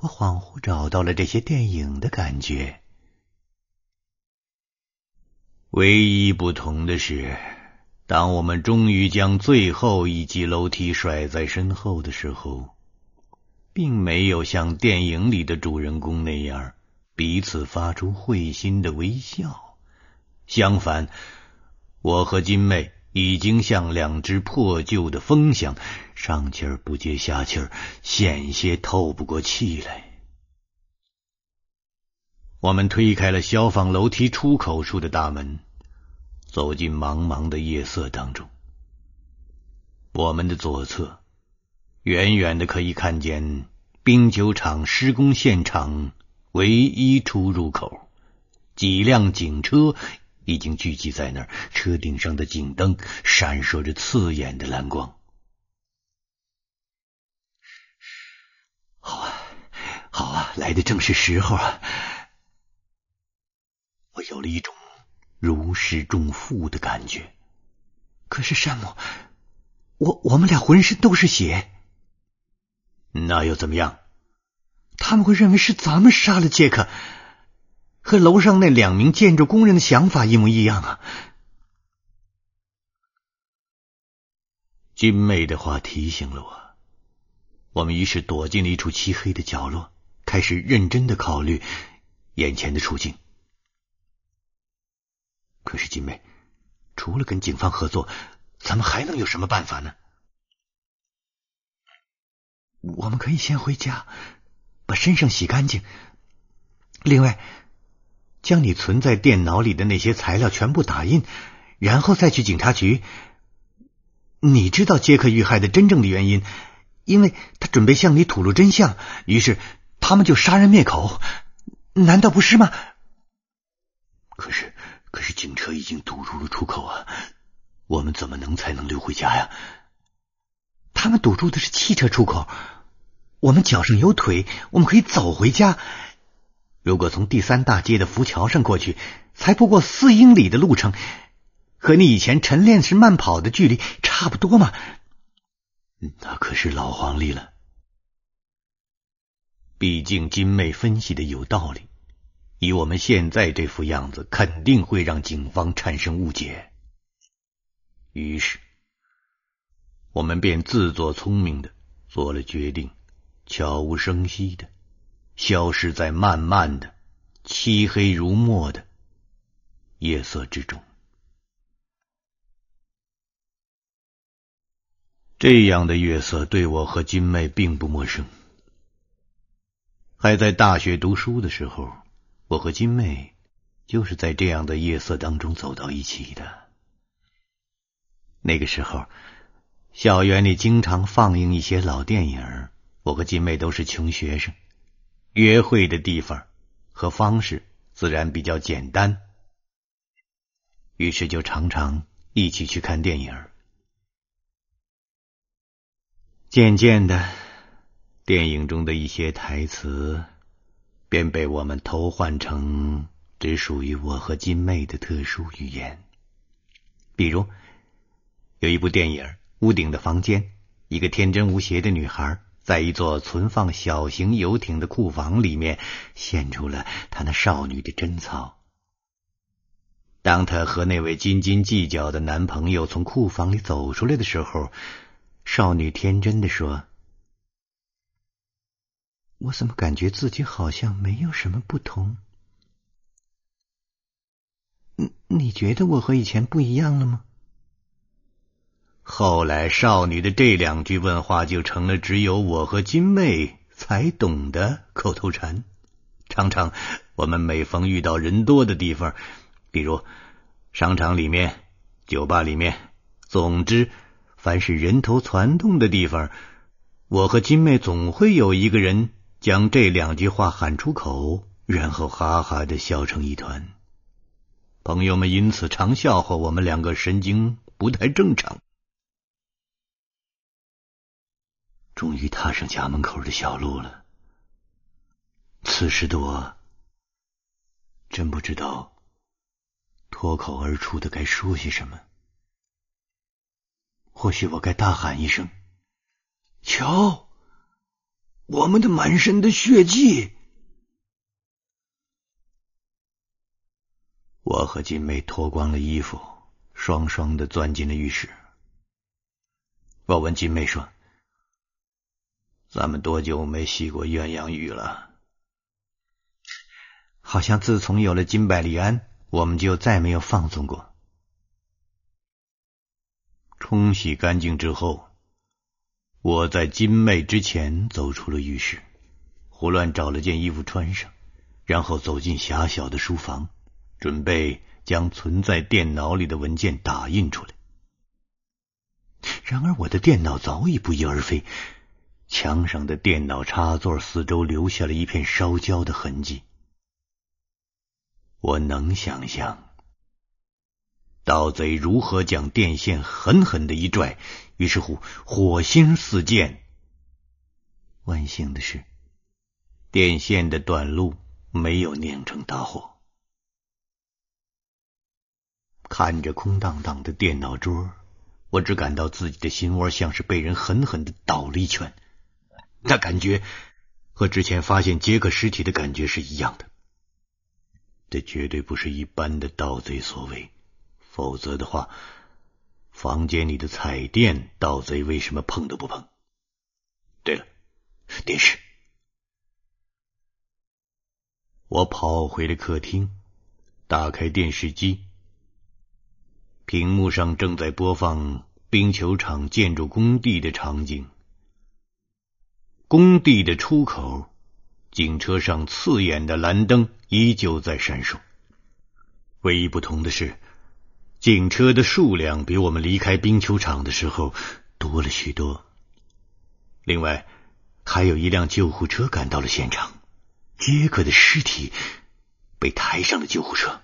我恍惚找到了这些电影的感觉。唯一不同的是。当我们终于将最后一级楼梯甩在身后的时候，并没有像电影里的主人公那样彼此发出会心的微笑，相反，我和金妹已经像两只破旧的风箱，上气儿不接下气儿，险些透不过气来。我们推开了消防楼梯出口处的大门。走进茫茫的夜色当中，我们的左侧，远远的可以看见冰球场施工现场唯一出入口，几辆警车已经聚集在那儿，车顶上的警灯闪烁着刺眼的蓝光。好啊，好啊，来的正是时候啊！我有了一种。如释重负的感觉。可是，山姆，我我们俩浑身都是血，那又怎么样？他们会认为是咱们杀了杰克，和楼上那两名建筑工人的想法一模一样啊！金妹的话提醒了我，我们于是躲进了一处漆黑的角落，开始认真的考虑眼前的处境。可是，金妹，除了跟警方合作，咱们还能有什么办法呢？我们可以先回家，把身上洗干净。另外，将你存在电脑里的那些材料全部打印，然后再去警察局。你知道杰克遇害的真正的原因，因为他准备向你吐露真相，于是他们就杀人灭口，难道不是吗？可是。可是警车已经堵住了出口啊！我们怎么能才能溜回家呀？他们堵住的是汽车出口，我们脚上有腿，我们可以走回家。如果从第三大街的浮桥上过去，才不过四英里的路程，和你以前晨练时慢跑的距离差不多嘛。那可是老黄历了，毕竟金妹分析的有道理。以我们现在这副样子，肯定会让警方产生误解。于是，我们便自作聪明的做了决定，悄无声息的消失在慢慢的、漆黑如墨的夜色之中。这样的月色对我和金妹并不陌生，还在大学读书的时候。我和金妹就是在这样的夜色当中走到一起的。那个时候，校园里经常放映一些老电影，我和金妹都是穷学生，约会的地方和方式自然比较简单，于是就常常一起去看电影。渐渐的，电影中的一些台词。便被我们偷换成只属于我和金妹的特殊语言。比如，有一部电影《屋顶的房间》，一个天真无邪的女孩在一座存放小型游艇的库房里面，献出了她那少女的贞操。当她和那位斤斤计较的男朋友从库房里走出来的时候，少女天真的说。我怎么感觉自己好像没有什么不同？你你觉得我和以前不一样了吗？后来，少女的这两句问话就成了只有我和金妹才懂的口头禅。常常，我们每逢遇到人多的地方，比如商场里面、酒吧里面，总之凡是人头攒动的地方，我和金妹总会有一个人。将这两句话喊出口，然后哈哈的笑成一团。朋友们因此常笑话我们两个神经不太正常。终于踏上家门口的小路了。此时的我，真不知道脱口而出的该说些什么。或许我该大喊一声：“瞧！”我们的满身的血迹，我和金妹脱光了衣服，双双的钻进了浴室。我问金妹说：“咱们多久没洗过鸳鸯浴了？好像自从有了金百利安，我们就再没有放纵过。”冲洗干净之后。我在金妹之前走出了浴室，胡乱找了件衣服穿上，然后走进狭小的书房，准备将存在电脑里的文件打印出来。然而，我的电脑早已不翼而飞，墙上的电脑插座四周留下了一片烧焦的痕迹。我能想象，盗贼如何将电线狠狠的一拽。于是乎，火星四溅。万幸的是，电线的短路没有酿成大火。看着空荡荡的电脑桌，我只感到自己的心窝像是被人狠狠的倒了一拳。那感觉和之前发现杰克尸体的感觉是一样的。这绝对不是一般的盗贼所为，否则的话。房间里的彩电，盗贼为什么碰都不碰？对了，电视。我跑回了客厅，打开电视机，屏幕上正在播放冰球场建筑工地的场景。工地的出口，警车上刺眼的蓝灯依旧在闪烁。唯一不同的是。警车的数量比我们离开冰球场的时候多了许多，另外还有一辆救护车赶到了现场。杰克的尸体被抬上了救护车。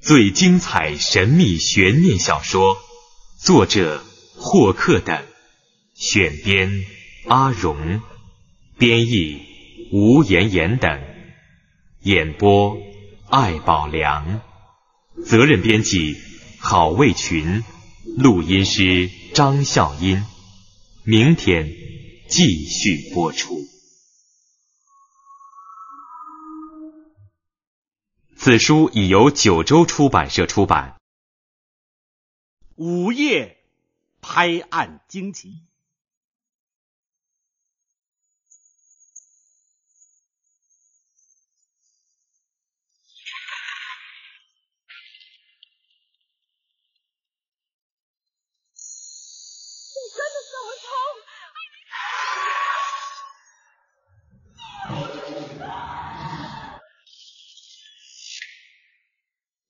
最精彩神秘悬念小说，作者霍克的。选编阿荣，编译吴妍妍等，演播艾宝良，责任编辑郝卫群，录音师张笑音。明天继续播出。此书已由九州出版社出版。午夜拍案惊奇。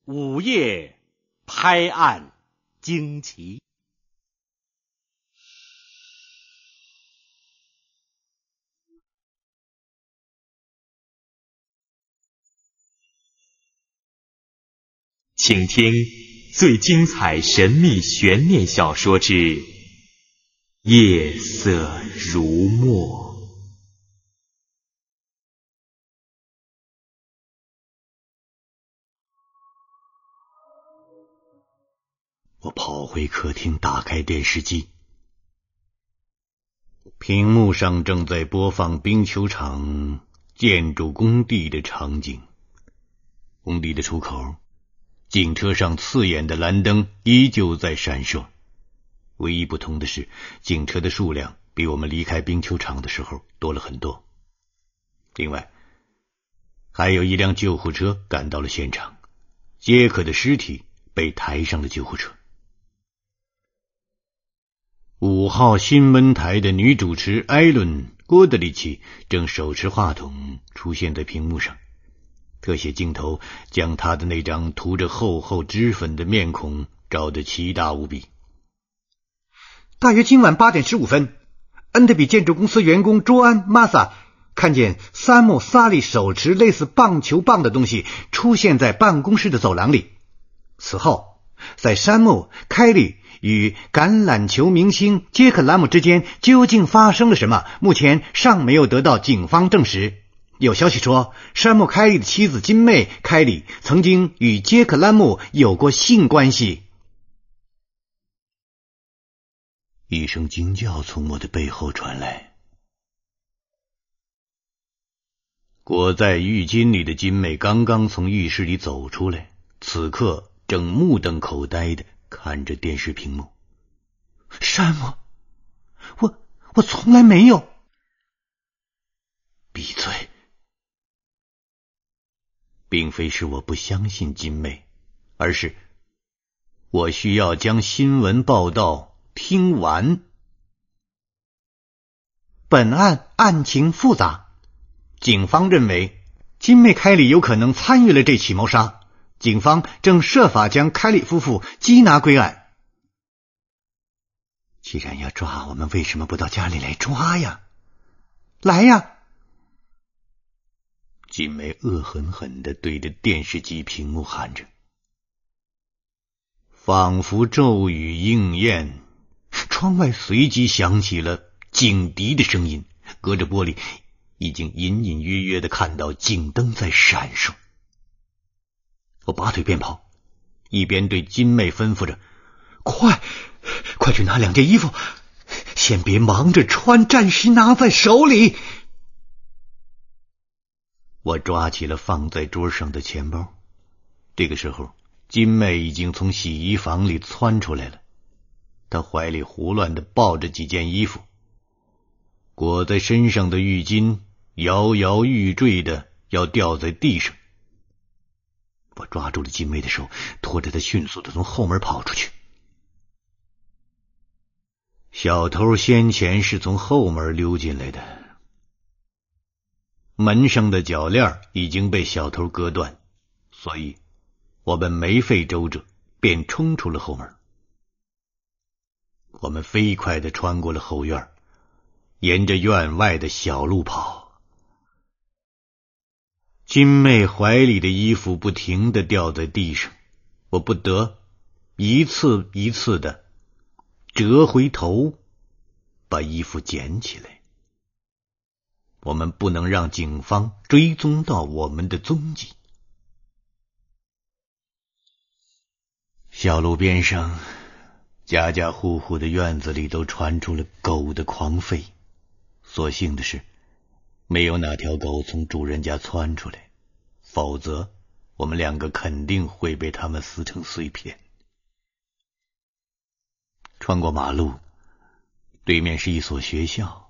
午夜拍案惊奇，请听最精彩神秘悬念小说之《夜色如墨》。我跑回客厅，打开电视机，屏幕上正在播放冰球场建筑工地的场景。工地的出口，警车上刺眼的蓝灯依旧在闪烁。唯一不同的是，警车的数量比我们离开冰球场的时候多了很多。另外，还有一辆救护车赶到了现场，杰克的尸体被抬上了救护车。五号新闻台的女主持艾伦·郭德里奇正手持话筒出现在屏幕上，特写镜头将她的那张涂着厚厚脂粉的面孔照得奇大无比。大约今晚八点十五分，恩德比建筑公司员工朱安·玛萨看见山姆·萨利手持类似棒球棒的东西出现在办公室的走廊里。此后，在山姆·凯利。与橄榄球明星杰克兰姆之间究竟发生了什么？目前尚没有得到警方证实。有消息说，山姆凯里的妻子金妹凯里曾经与杰克兰姆有过性关系。一声惊叫从我的背后传来，裹在浴巾里的金妹刚刚从浴室里走出来，此刻正目瞪口呆的。看着电视屏幕，山姆，我我从来没有闭嘴，并非是我不相信金妹，而是我需要将新闻报道听完。本案案情复杂，警方认为金妹开里有可能参与了这起谋杀。警方正设法将开里夫妇缉拿归案。既然要抓我们，为什么不到家里来抓呀？来呀！金梅恶狠狠的对着电视机屏幕喊着，仿佛咒语应验，窗外随即响起了警笛的声音，隔着玻璃已经隐隐约约的看到警灯在闪烁。我拔腿便跑，一边对金妹吩咐着：“快，快去拿两件衣服，先别忙着穿，暂时拿在手里。”我抓起了放在桌上的钱包。这个时候，金妹已经从洗衣房里窜出来了，她怀里胡乱的抱着几件衣服，裹在身上的浴巾摇摇欲坠的要掉在地上。我抓住了金妹的手，拖着她迅速的从后门跑出去。小偷先前是从后门溜进来的，门上的铰链已经被小偷割断，所以，我们没费周折便冲出了后门。我们飞快的穿过了后院，沿着院外的小路跑。金妹怀里的衣服不停的掉在地上，我不得一次一次的折回头把衣服捡起来。我们不能让警方追踪到我们的踪迹。小路边上，家家户户的院子里都传出了狗的狂吠。所幸的是。没有哪条狗从主人家窜出来，否则我们两个肯定会被他们撕成碎片。穿过马路，对面是一所学校。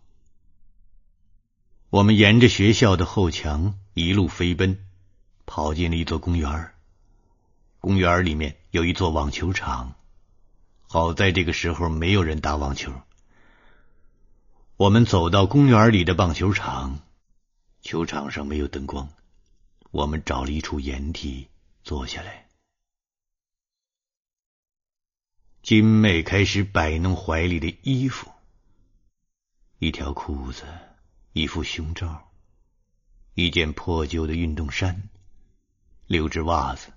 我们沿着学校的后墙一路飞奔，跑进了一座公园。公园里面有一座网球场，好在这个时候没有人打网球。我们走到公园里的棒球场。球场上没有灯光，我们找了一处掩体坐下来。金妹开始摆弄怀里的衣服：一条裤子，一副胸罩，一件破旧的运动衫，六只袜子。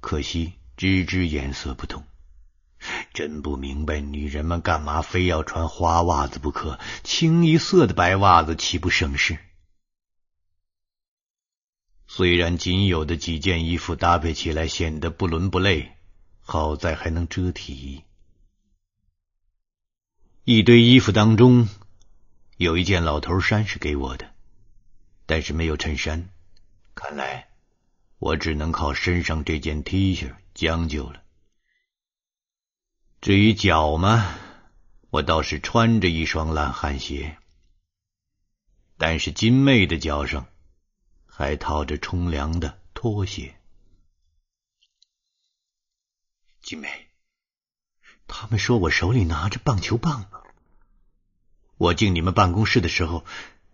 可惜，只只颜色不同。真不明白，女人们干嘛非要穿花袜子不可？清一色的白袜子岂不省事？虽然仅有的几件衣服搭配起来显得不伦不类，好在还能遮体。一堆衣服当中有一件老头衫是给我的，但是没有衬衫，看来我只能靠身上这件 T 恤将就了。至于脚嘛，我倒是穿着一双烂汉鞋，但是金妹的脚上……还套着冲凉的拖鞋。金美，他们说我手里拿着棒球棒我进你们办公室的时候，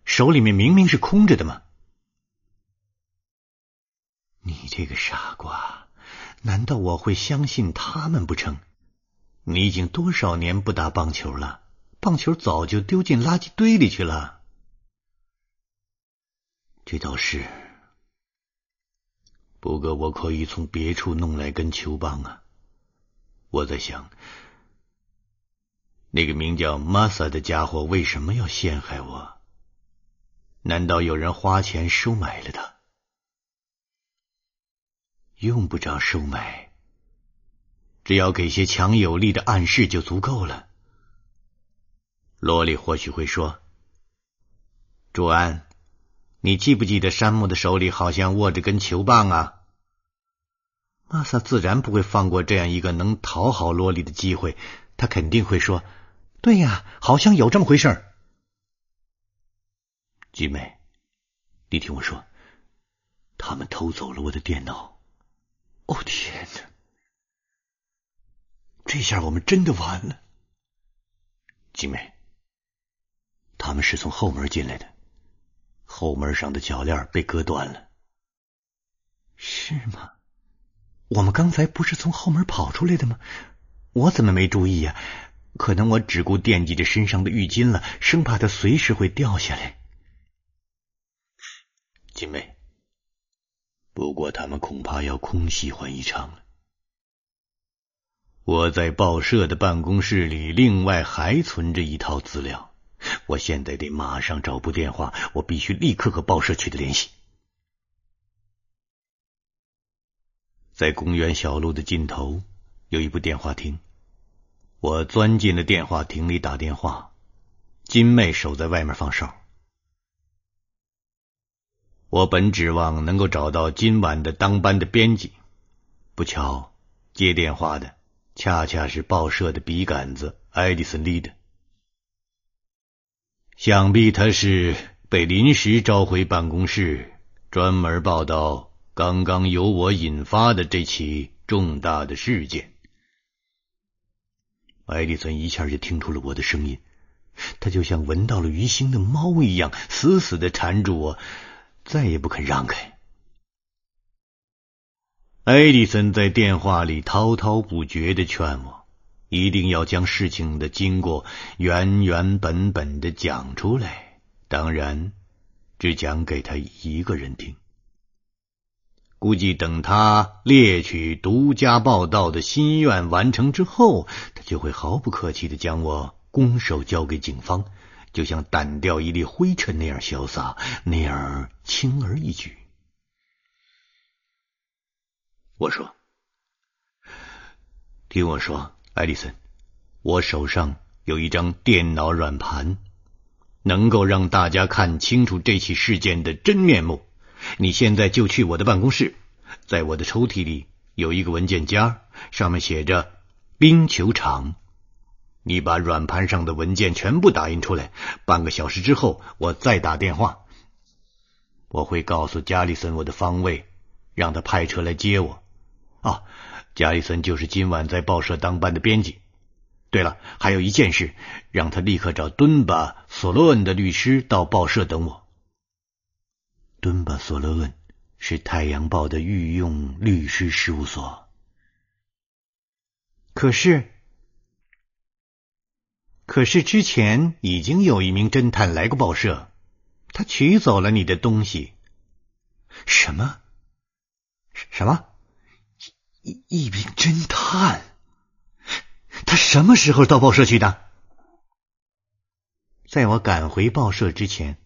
手里面明明是空着的嘛。你这个傻瓜，难道我会相信他们不成？你已经多少年不打棒球了？棒球早就丢进垃圾堆里去了。这倒是，不过我可以从别处弄来根球棒啊！我在想，那个名叫马萨的家伙为什么要陷害我？难道有人花钱收买了他？用不着收买，只要给些强有力的暗示就足够了。罗莉或许会说：“朱安。”你记不记得山姆的手里好像握着根球棒啊？玛萨自然不会放过这样一个能讨好萝莉的机会，他肯定会说：“对呀，好像有这么回事。”吉美，你听我说，他们偷走了我的电脑。哦天哪，这下我们真的完了。吉美，他们是从后门进来的。后门上的脚链被割断了，是吗？我们刚才不是从后门跑出来的吗？我怎么没注意呀？可能我只顾惦记着身上的浴巾了，生怕它随时会掉下来。金妹，不过他们恐怕要空喜欢一场了。我在报社的办公室里，另外还存着一套资料。我现在得马上找部电话，我必须立刻和报社取得联系。在公园小路的尽头有一部电话亭，我钻进了电话亭里打电话。金妹守在外面放哨。我本指望能够找到今晚的当班的编辑，不巧，接电话的恰恰是报社的笔杆子爱迪森·利德。想必他是被临时召回办公室，专门报道刚刚由我引发的这起重大的事件。艾迪森一下就听出了我的声音，他就像闻到了鱼腥的猫一样，死死的缠住我，再也不肯让开。艾迪森在电话里滔滔不绝的劝我。一定要将事情的经过原原本本的讲出来，当然只讲给他一个人听。估计等他猎取独家报道的心愿完成之后，他就会毫不客气的将我拱手交给警方，就像掸掉一粒灰尘那样潇洒，那样轻而易举。我说，听我说。艾丽森，我手上有一张电脑软盘，能够让大家看清楚这起事件的真面目。你现在就去我的办公室，在我的抽屉里有一个文件夹，上面写着“冰球场”。你把软盘上的文件全部打印出来。半个小时之后，我再打电话。我会告诉加里森我的方位，让他派车来接我。啊。加里森就是今晚在报社当班的编辑。对了，还有一件事，让他立刻找敦巴·索洛恩的律师到报社等我。敦巴·索洛恩是《太阳报》的御用律师事务所。可是，可是之前已经有一名侦探来过报社，他取走了你的东西。什么？什么？一一名侦探，他什么时候到报社去的？在我赶回报社之前，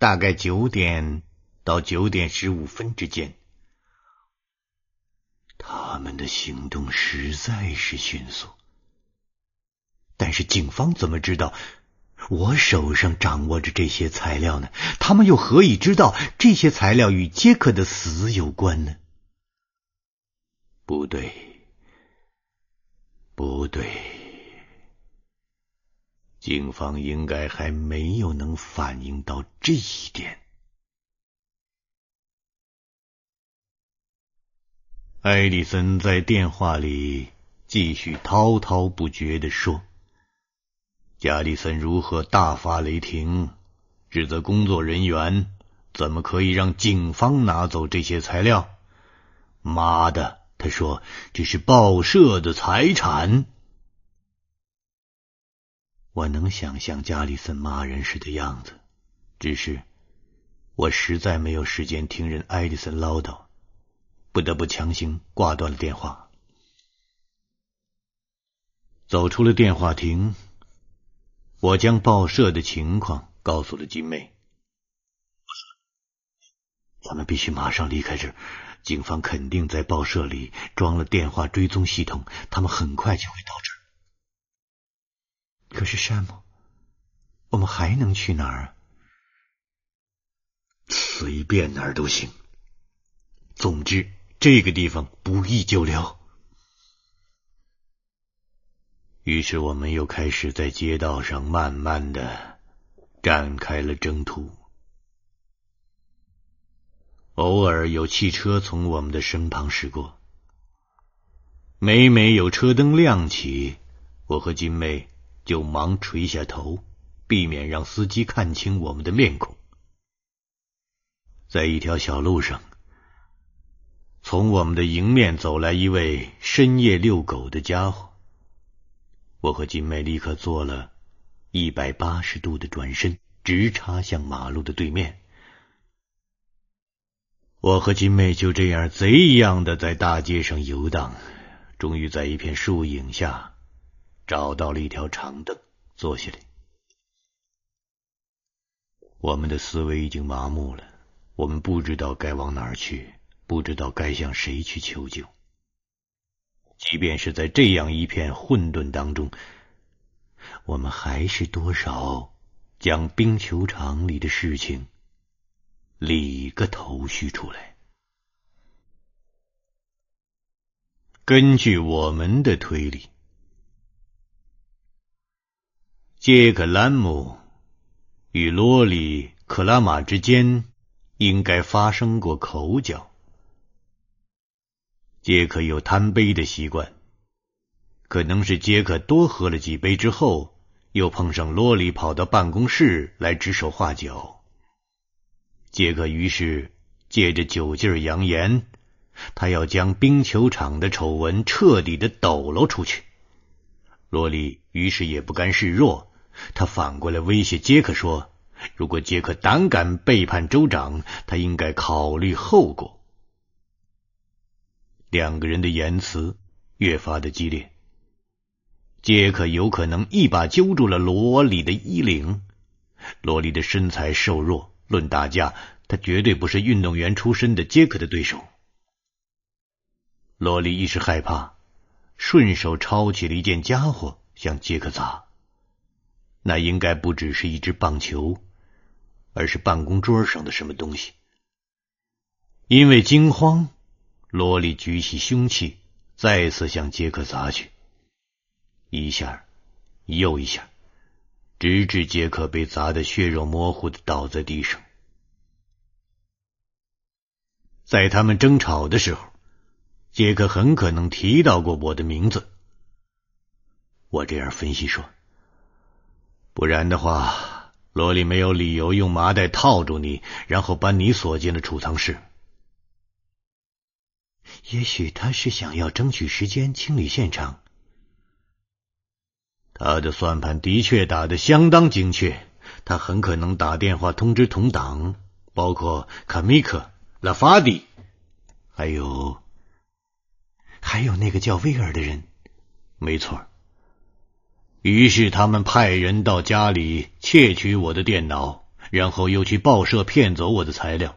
大概九点到九点十五分之间。他们的行动实在是迅速。但是警方怎么知道我手上掌握着这些材料呢？他们又何以知道这些材料与杰克的死有关呢？不对，不对，警方应该还没有能反应到这一点。艾丽森在电话里继续滔滔不绝地说：“加里森如何大发雷霆，指责工作人员？怎么可以让警方拿走这些材料？妈的！”他说：“这是报社的财产。”我能想象加里森骂人时的样子，只是我实在没有时间听人爱迪森唠叨，不得不强行挂断了电话。走出了电话亭，我将报社的情况告诉了金妹。咱们必须马上离开这儿。警方肯定在报社里装了电话追踪系统，他们很快就会到这儿。可是，山姆，我们还能去哪儿啊？随便哪儿都行，总之这个地方不宜久留。于是，我们又开始在街道上慢慢的展开了征途。偶尔有汽车从我们的身旁驶过，每每有车灯亮起，我和金妹就忙垂下头，避免让司机看清我们的面孔。在一条小路上，从我们的迎面走来一位深夜遛狗的家伙，我和金妹立刻做了一百八十度的转身，直插向马路的对面。我和金妹就这样贼一样的在大街上游荡，终于在一片树影下找到了一条长凳，坐下来。我们的思维已经麻木了，我们不知道该往哪儿去，不知道该向谁去求救。即便是在这样一片混沌当中，我们还是多少将冰球场里的事情。理个头绪出来。根据我们的推理，杰克兰姆与洛里克拉玛之间应该发生过口角。杰克有贪杯的习惯，可能是杰克多喝了几杯之后，又碰上罗里跑到办公室来指手画脚。杰克于是借着酒劲儿扬言，他要将冰球场的丑闻彻底的抖搂出去。罗莉于是也不甘示弱，他反过来威胁杰克说：“如果杰克胆敢背叛州长，他应该考虑后果。”两个人的言辞越发的激烈。杰克有可能一把揪住了罗莉的衣领，罗莉的身材瘦弱。论打架，他绝对不是运动员出身的杰克的对手。罗莉一时害怕，顺手抄起了一件家伙向杰克砸。那应该不只是一只棒球，而是办公桌上的什么东西。因为惊慌，罗莉举起凶器，再次向杰克砸去，一下又一下。直至杰克被砸得血肉模糊的倒在地上，在他们争吵的时候，杰克很可能提到过我的名字。我这样分析说，不然的话，罗莉没有理由用麻袋套住你，然后把你锁进了储藏室。也许他是想要争取时间清理现场。他的算盘的确打得相当精确，他很可能打电话通知同党，包括卡米克、拉法迪，还有，还有那个叫威尔的人。没错。于是他们派人到家里窃取我的电脑，然后又去报社骗走我的材料。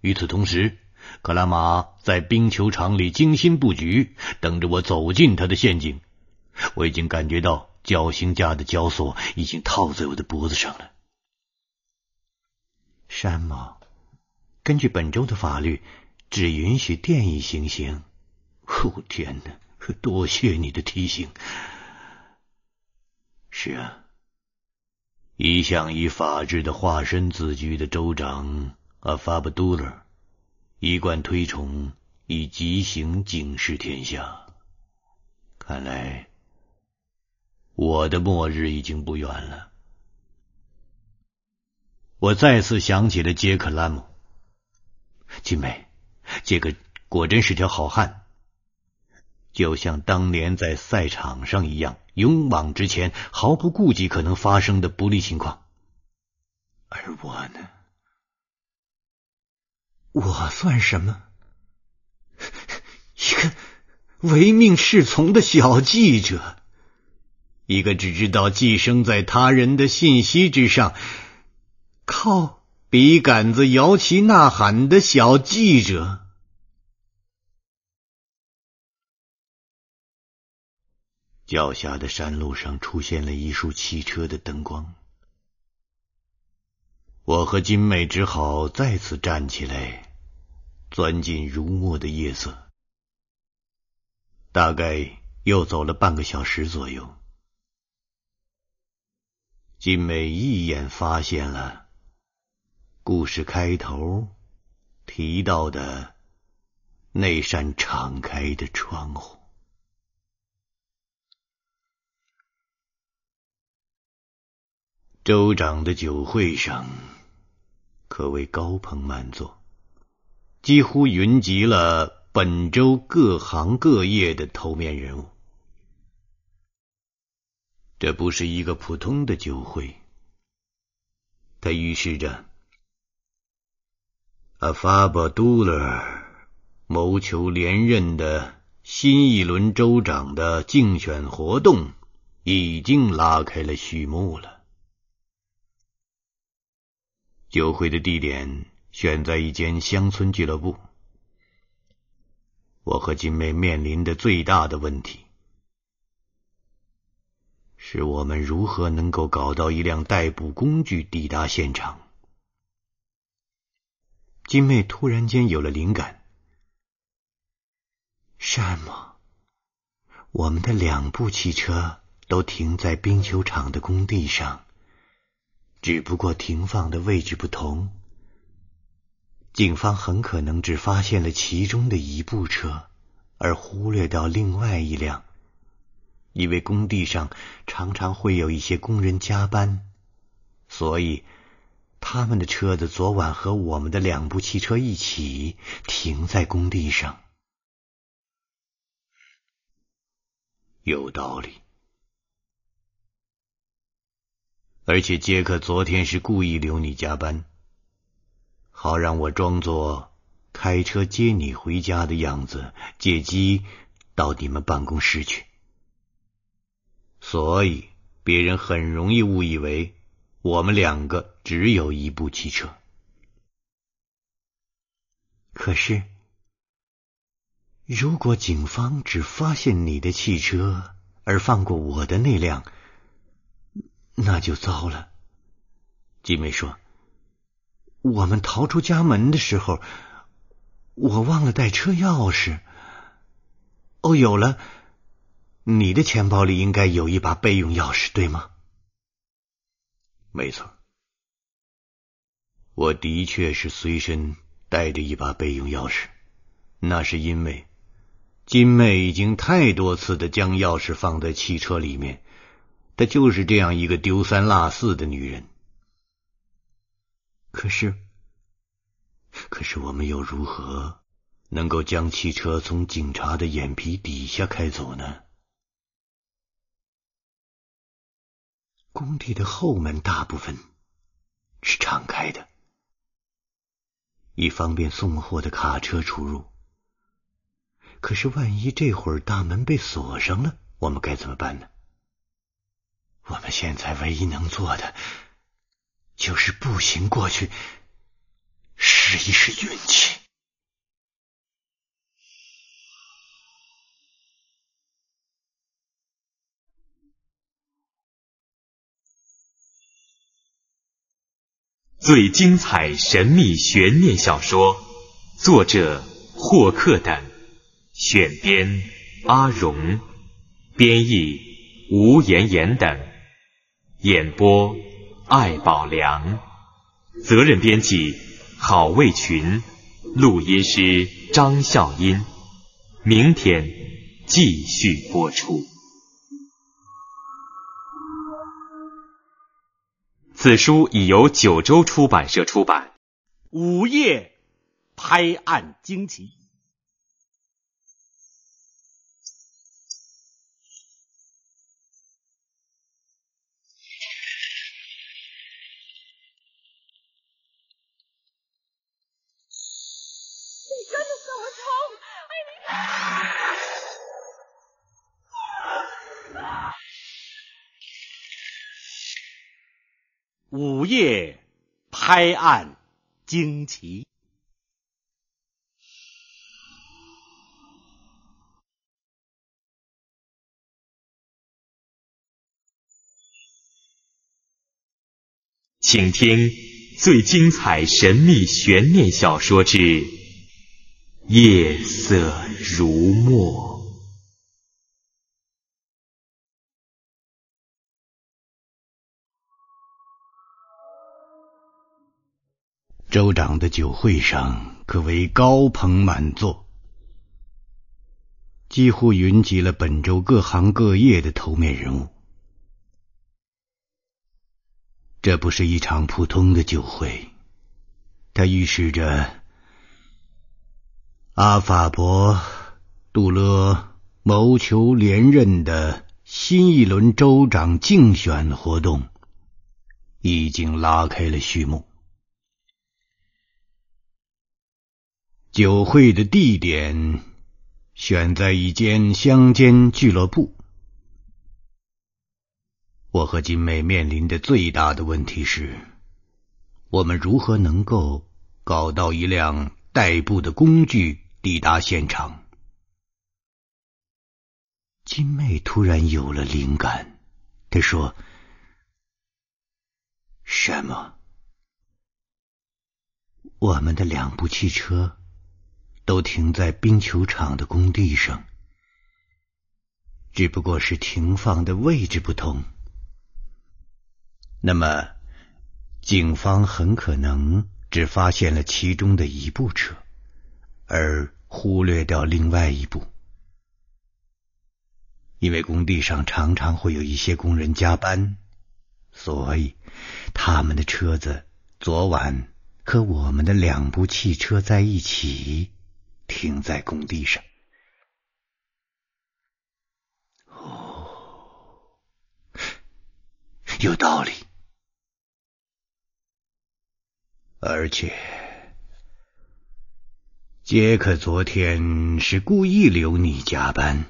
与此同时，克拉玛在冰球场里精心布局，等着我走进他的陷阱。我已经感觉到绞刑架的绞索已经套在我的脖子上了。山姆，根据本州的法律，只允许电椅行刑。哦，天哪！多谢你的提醒。是啊，一向以法治的化身自居的州长阿法布杜勒，一贯推崇以极刑警示天下。看来。我的末日已经不远了。我再次想起了杰克·兰姆。金梅，这个果真是条好汉，就像当年在赛场上一样，勇往直前，毫不顾及可能发生的不利情况。而我呢？我算什么？一个唯命是从的小记者。一个只知道寄生在他人的信息之上，靠笔杆子摇旗呐喊的小记者。脚下的山路上出现了一束汽车的灯光，我和金美只好再次站起来，钻进如墨的夜色。大概又走了半个小时左右。金美一眼发现了故事开头提到的那扇敞开的窗户。州长的酒会上可谓高朋满座，几乎云集了本州各行各业的头面人物。这不是一个普通的酒会，它预示着阿法巴杜勒谋求连任的新一轮州长的竞选活动已经拉开了序幕了。酒会的地点选在一间乡村俱乐部。我和金妹面临的最大的问题。是我们如何能够搞到一辆代步工具抵达现场？金妹突然间有了灵感。山姆，我们的两部汽车都停在冰球场的工地上，只不过停放的位置不同。警方很可能只发现了其中的一部车，而忽略掉另外一辆。因为工地上常常会有一些工人加班，所以他们的车子昨晚和我们的两部汽车一起停在工地上。有道理。而且杰克昨天是故意留你加班，好让我装作开车接你回家的样子，借机到你们办公室去。所以别人很容易误以为我们两个只有一部汽车。可是，如果警方只发现你的汽车而放过我的那辆，那就糟了。吉梅说：“我们逃出家门的时候，我忘了带车钥匙。哦，有了。”你的钱包里应该有一把备用钥匙，对吗？没错，我的确是随身带着一把备用钥匙。那是因为金妹已经太多次的将钥匙放在汽车里面，她就是这样一个丢三落四的女人。可是，可是我们又如何能够将汽车从警察的眼皮底下开走呢？工地的后门大部分是敞开的，以方便送货的卡车出入。可是，万一这会儿大门被锁上了，我们该怎么办呢？我们现在唯一能做的就是步行过去，试一试运气。最精彩神秘悬念小说，作者霍克等，选编阿荣，编译吴妍妍等，演播艾宝良，责任编辑郝卫群，录音师张笑音。明天继续播出。此书已由九州出版社出版，午夜拍案惊奇。午夜拍案惊奇，请听最精彩神秘悬念小说之《夜色如墨》。州长的酒会上可谓高朋满座，几乎云集了本州各行各业的头面人物。这不是一场普通的酒会，它预示着阿法伯杜勒谋求连任的新一轮州长竞选活动已经拉开了序幕。酒会的地点选在一间乡间俱乐部。我和金妹面临的最大的问题是，我们如何能够搞到一辆代步的工具抵达现场？金妹突然有了灵感，她说：“什么？我们的两部汽车。”都停在冰球场的工地上，只不过是停放的位置不同。那么，警方很可能只发现了其中的一部车，而忽略掉另外一部，因为工地上常常会有一些工人加班，所以他们的车子昨晚和我们的两部汽车在一起。停在工地上。哦，有道理。而且，杰克昨天是故意留你加班，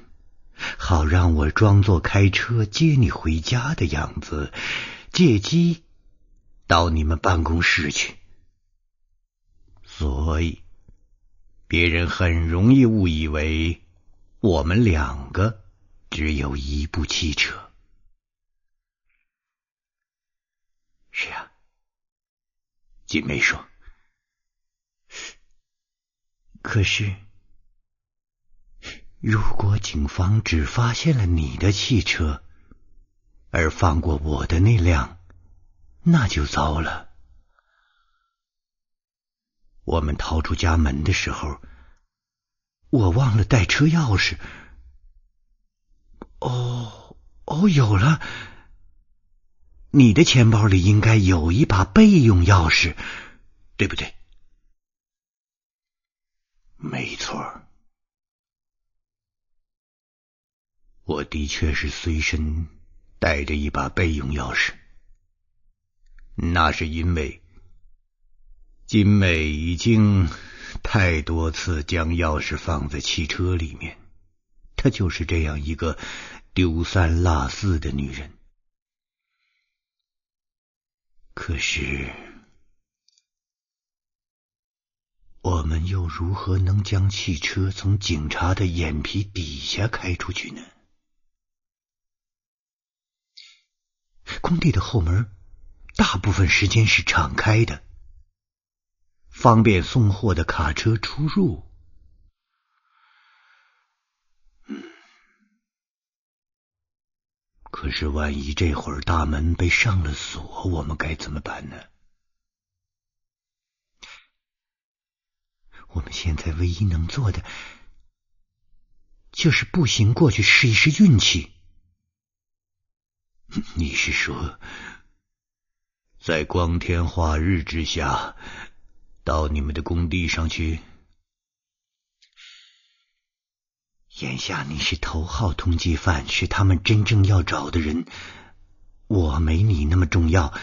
好让我装作开车接你回家的样子，借机到你们办公室去。所以。别人很容易误以为我们两个只有一部汽车。是啊，金梅说。可是，如果警方只发现了你的汽车，而放过我的那辆，那就糟了。我们逃出家门的时候，我忘了带车钥匙。哦，哦，有了，你的钱包里应该有一把备用钥匙，对不对？没错我的确是随身带着一把备用钥匙，那是因为。金美已经太多次将钥匙放在汽车里面，她就是这样一个丢三落四的女人。可是，我们又如何能将汽车从警察的眼皮底下开出去呢？工地的后门大部分时间是敞开的。方便送货的卡车出入。可是万一这会儿大门被上了锁，我们该怎么办呢？我们现在唯一能做的就是步行过去试一试运气。你是说，在光天化日之下？到你们的工地上去。眼下你是头号通缉犯，是他们真正要找的人。我没你那么重要，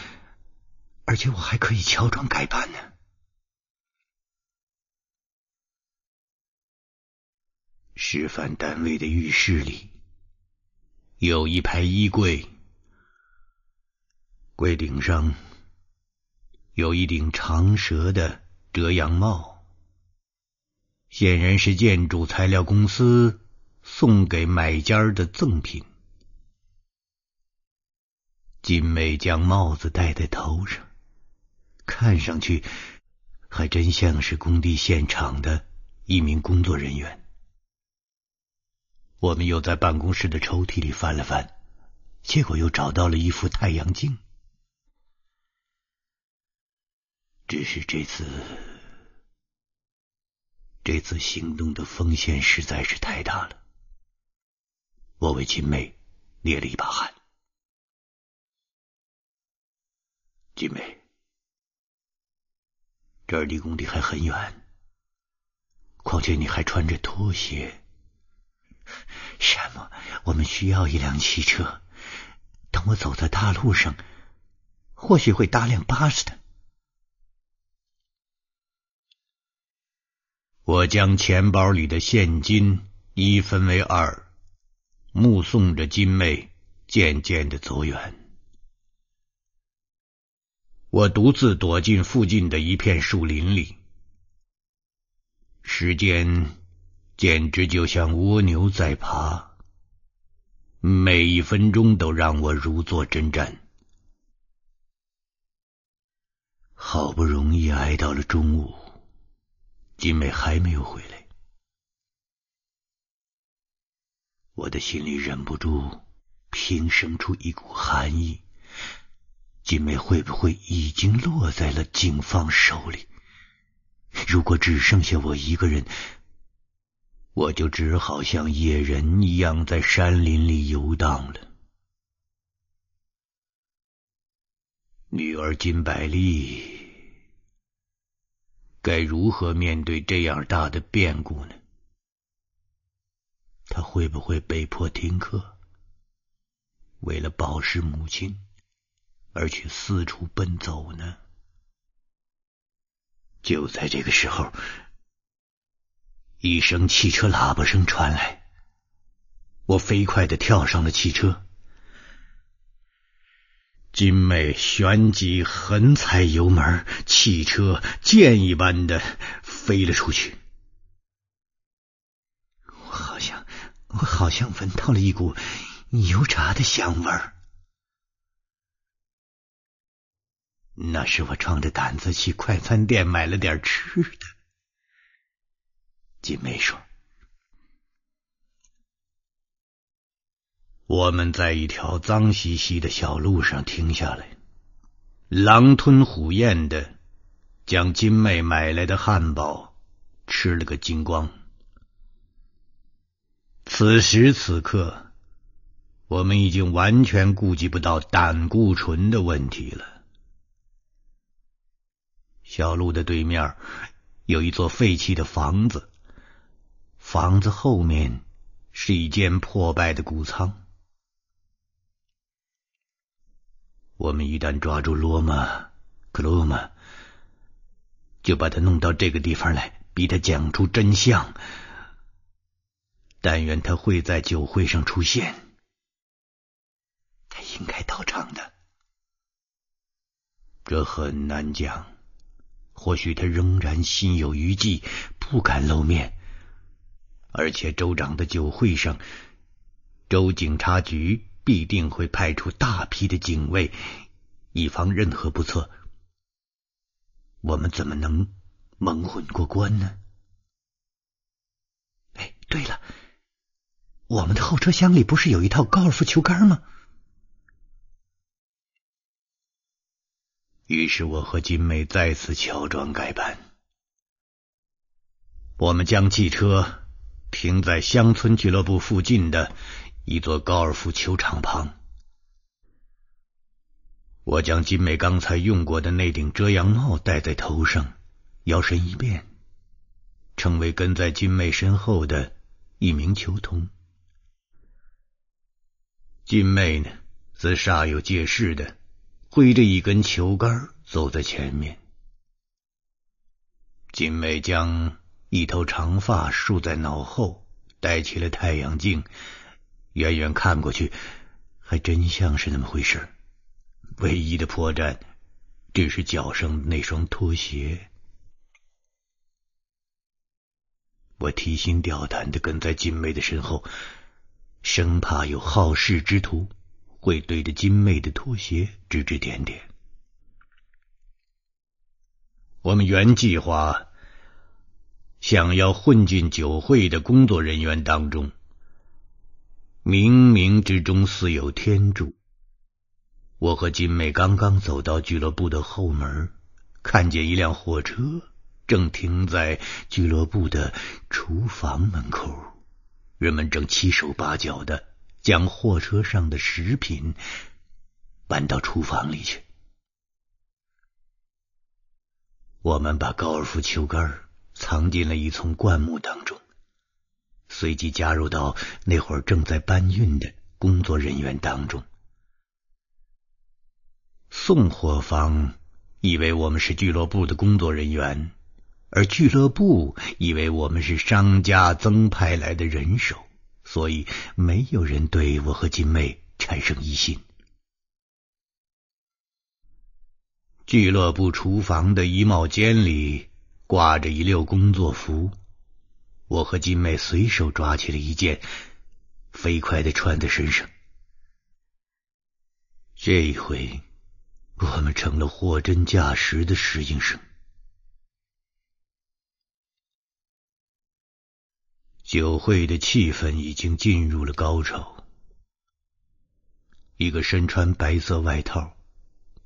而且我还可以乔装改扮呢。示范单位的浴室里有一排衣柜，柜顶上有一顶长舌的。遮阳帽显然是建筑材料公司送给买家的赠品。金美将帽子戴在头上，看上去还真像是工地现场的一名工作人员。我们又在办公室的抽屉里翻了翻，结果又找到了一副太阳镜。只是这次，这次行动的风险实在是太大了，我为金妹捏了一把汗。金妹，这儿离工地还很远，况且你还穿着拖鞋。山姆，我们需要一辆汽车。等我走在大路上，或许会搭辆巴士的。我将钱包里的现金一分为二，目送着金妹渐渐的走远。我独自躲进附近的一片树林里，时间简直就像蜗牛在爬，每一分钟都让我如坐针毡。好不容易挨到了中午。金美还没有回来，我的心里忍不住平生出一股寒意。金美会不会已经落在了警方手里？如果只剩下我一个人，我就只好像野人一样在山林里游荡了。女儿金百丽。该如何面对这样大的变故呢？他会不会被迫停课？为了保释母亲，而去四处奔走呢？就在这个时候，一声汽车喇叭声传来，我飞快的跳上了汽车。金妹旋即狠踩油门，汽车箭一般的飞了出去。我好像，我好像闻到了一股油炸的香味儿。那是我壮着胆子去快餐店买了点吃的。金妹说。我们在一条脏兮兮的小路上停下来，狼吞虎咽的将金妹买来的汉堡吃了个精光。此时此刻，我们已经完全顾及不到胆固醇的问题了。小路的对面有一座废弃的房子，房子后面是一间破败的谷仓。我们一旦抓住罗马·克罗马，就把他弄到这个地方来，逼他讲出真相。但愿他会在酒会上出现，他应该到场的。这很难讲，或许他仍然心有余悸，不敢露面。而且州长的酒会上，州警察局。必定会派出大批的警卫，以防任何不测。我们怎么能蒙混过关呢？哎，对了，我们的后车厢里不是有一套高尔夫球杆吗？于是我和金美再次乔装改扮，我们将汽车停在乡村俱乐部附近的。一座高尔夫球场旁，我将金妹刚才用过的那顶遮阳帽戴在头上，摇身一变，成为跟在金妹身后的一名球童。金妹呢，则煞有介事的挥着一根球杆走在前面。金妹将一头长发束在脑后，戴起了太阳镜。远远看过去，还真像是那么回事。唯一的破绽，只是脚上那双拖鞋。我提心吊胆的跟在金妹的身后，生怕有好事之徒会对着金妹的拖鞋指指点点。我们原计划想要混进酒会的工作人员当中。冥冥之中似有天助。我和金妹刚刚走到俱乐部的后门，看见一辆货车正停在俱乐部的厨房门口，人们正七手八脚的将货车上的食品搬到厨房里去。我们把高尔夫球杆藏进了一丛灌木当中。随即加入到那会儿正在搬运的工作人员当中。送货方以为我们是俱乐部的工作人员，而俱乐部以为我们是商家增派来的人手，所以没有人对我和金妹产生疑心。俱乐部厨房的衣帽间里挂着一溜工作服。我和金妹随手抓起了一件，飞快的穿在身上。这一回，我们成了货真价实的石英生。酒会的气氛已经进入了高潮。一个身穿白色外套、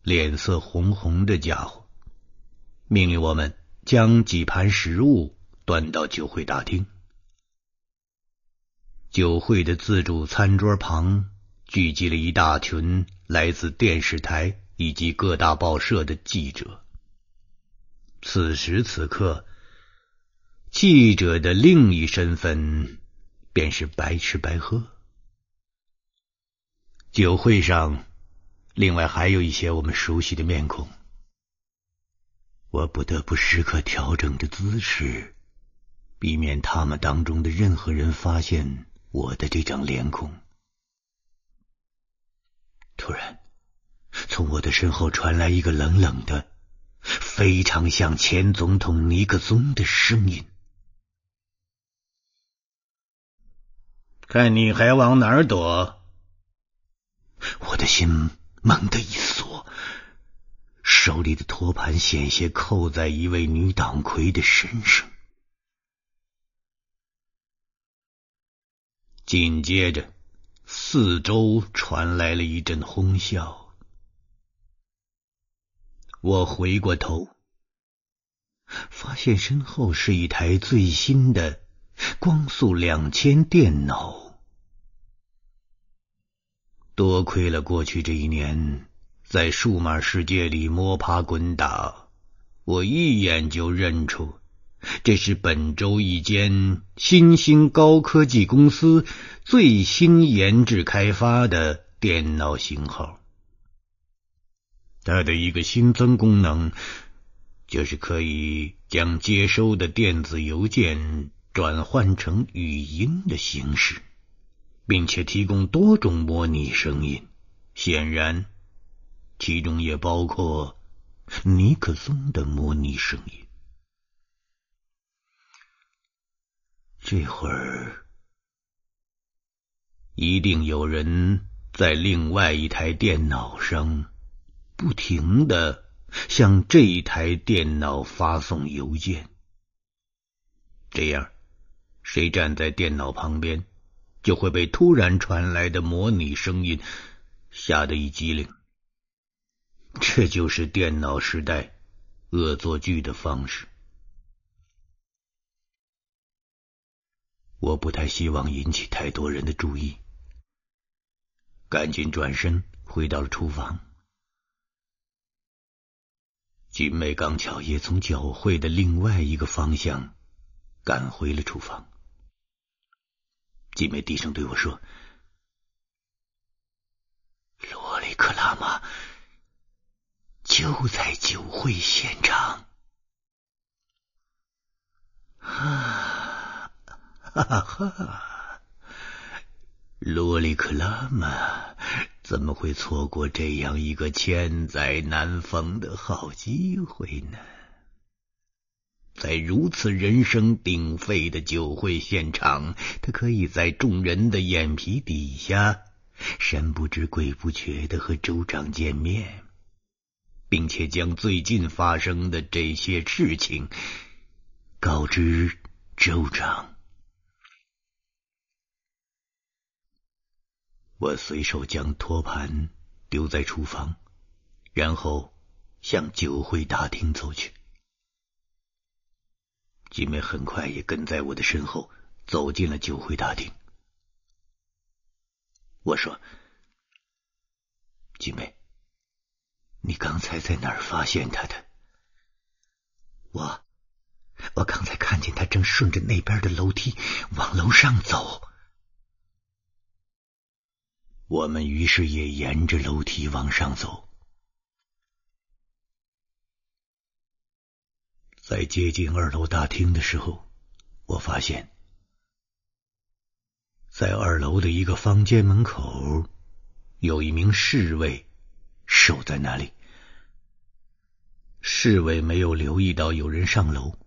脸色红红的家伙，命令我们将几盘食物。端到酒会大厅。酒会的自助餐桌旁聚集了一大群来自电视台以及各大报社的记者。此时此刻，记者的另一身份便是白吃白喝。酒会上，另外还有一些我们熟悉的面孔。我不得不时刻调整着姿势。以免他们当中的任何人发现我的这张脸孔。突然，从我的身后传来一个冷冷的、非常像前总统尼克松的声音：“看你还往哪儿躲？”我的心猛地一缩，手里的托盘险些扣在一位女党魁的身上。紧接着，四周传来了一阵哄笑。我回过头，发现身后是一台最新的光速两千电脑。多亏了过去这一年在数码世界里摸爬滚打，我一眼就认出。这是本州一间新兴高科技公司最新研制开发的电脑型号。它的一个新增功能就是可以将接收的电子邮件转换成语音的形式，并且提供多种模拟声音。显然，其中也包括尼克松的模拟声音。这会儿，一定有人在另外一台电脑上不停的向这一台电脑发送邮件。这样，谁站在电脑旁边，就会被突然传来的模拟声音吓得一激灵。这就是电脑时代恶作剧的方式。我不太希望引起太多人的注意，赶紧转身回到了厨房。金美刚巧也从教会的另外一个方向赶回了厨房。金美低声对我说：“罗里克拉玛就在酒会现场。”啊。哈哈哈，洛里克拉玛怎么会错过这样一个千载难逢的好机会呢？在如此人声鼎沸的酒会现场，他可以在众人的眼皮底下，神不知鬼不觉的和州长见面，并且将最近发生的这些事情告知州长。我随手将托盘丢在厨房，然后向酒会大厅走去。吉美很快也跟在我的身后，走进了酒会大厅。我说：“吉美，你刚才在哪儿发现他的？”“我，我刚才看见他正顺着那边的楼梯往楼上走。”我们于是也沿着楼梯往上走，在接近二楼大厅的时候，我发现，在二楼的一个房间门口，有一名侍卫守在那里。侍卫没有留意到有人上楼，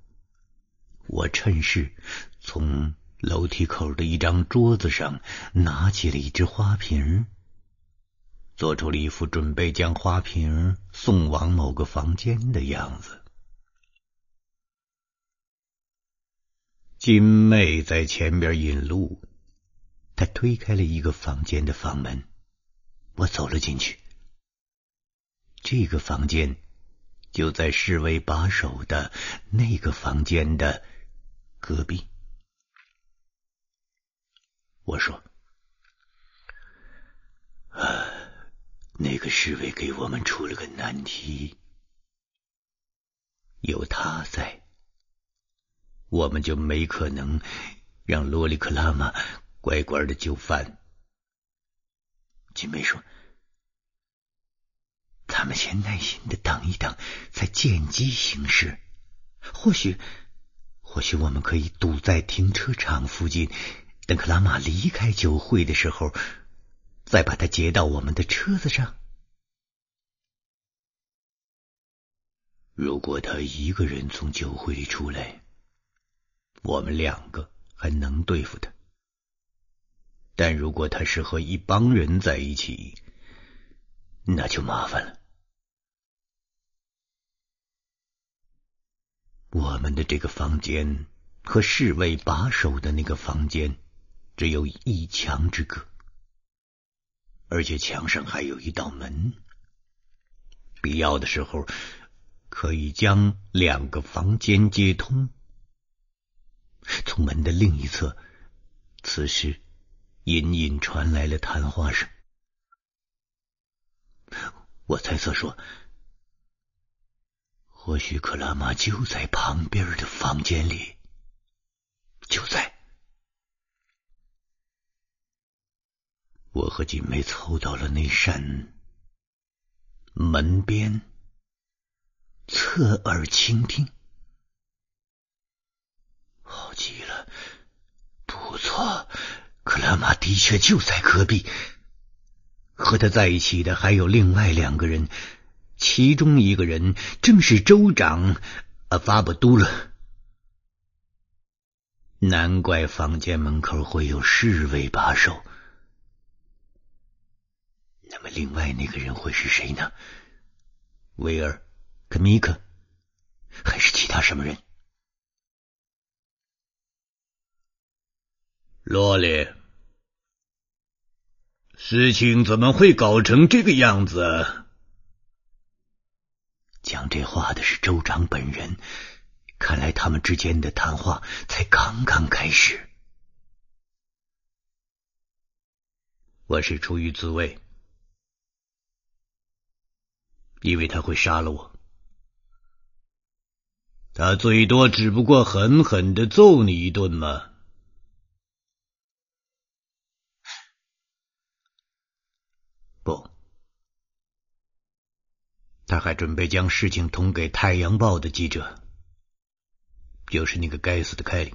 我趁势从。楼梯口的一张桌子上，拿起了一只花瓶，做出了一副准备将花瓶送往某个房间的样子。金妹在前边引路，她推开了一个房间的房门，我走了进去。这个房间就在侍卫把守的那个房间的隔壁。我说：“那个侍卫给我们出了个难题，有他在，我们就没可能让罗里克拉玛乖乖的就范。”金梅说：“咱们先耐心的等一等，再见机行事。或许，或许我们可以堵在停车场附近。”等克拉玛离开酒会的时候，再把他接到我们的车子上。如果他一个人从酒会里出来，我们两个还能对付他；但如果他是和一帮人在一起，那就麻烦了。我们的这个房间和侍卫把守的那个房间。只有一墙之隔，而且墙上还有一道门，必要的时候可以将两个房间接通。从门的另一侧，此时隐隐传来了谈话声。我猜测说，或许克拉玛就在旁边的房间里，就在。我和锦梅凑到了那扇门边，侧耳倾听，好极了，不错，克拉玛的确就在隔壁，和他在一起的还有另外两个人，其中一个人正是州长阿法布都勒，难怪房间门口会有侍卫把守。那么，另外那个人会是谁呢？威尔、克米克，还是其他什么人？罗列。事情怎么会搞成这个样子？讲这话的是州长本人。看来他们之间的谈话才刚刚开始。我是出于自卫。以为他会杀了我？他最多只不过狠狠的揍你一顿吗？不，他还准备将事情捅给《太阳报》的记者，就是那个该死的凯里。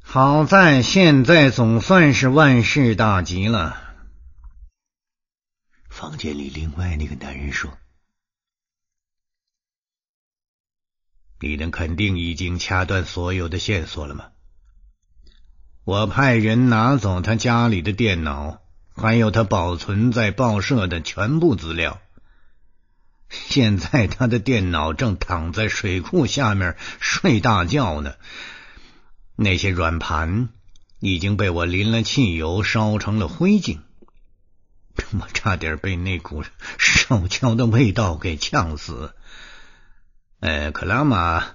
好在现在总算是万事大吉了。房间里，另外那个男人说：“你能肯定已经掐断所有的线索了吗？我派人拿走他家里的电脑，还有他保存在报社的全部资料。现在他的电脑正躺在水库下面睡大觉呢，那些软盘已经被我淋了汽油，烧成了灰烬。” 我差点被那股烧 焦的味道给呛死。呃，克拉玛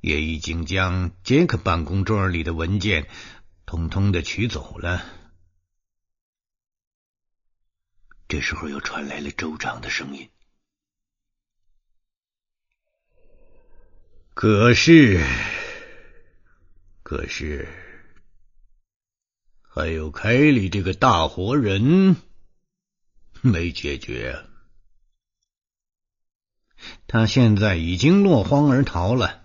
也已经将杰克办公桌里的文件通通的取走了。这时候又传来了州长的声音。可是，可是，还有凯里这个大活人。没解决，他现在已经落荒而逃了。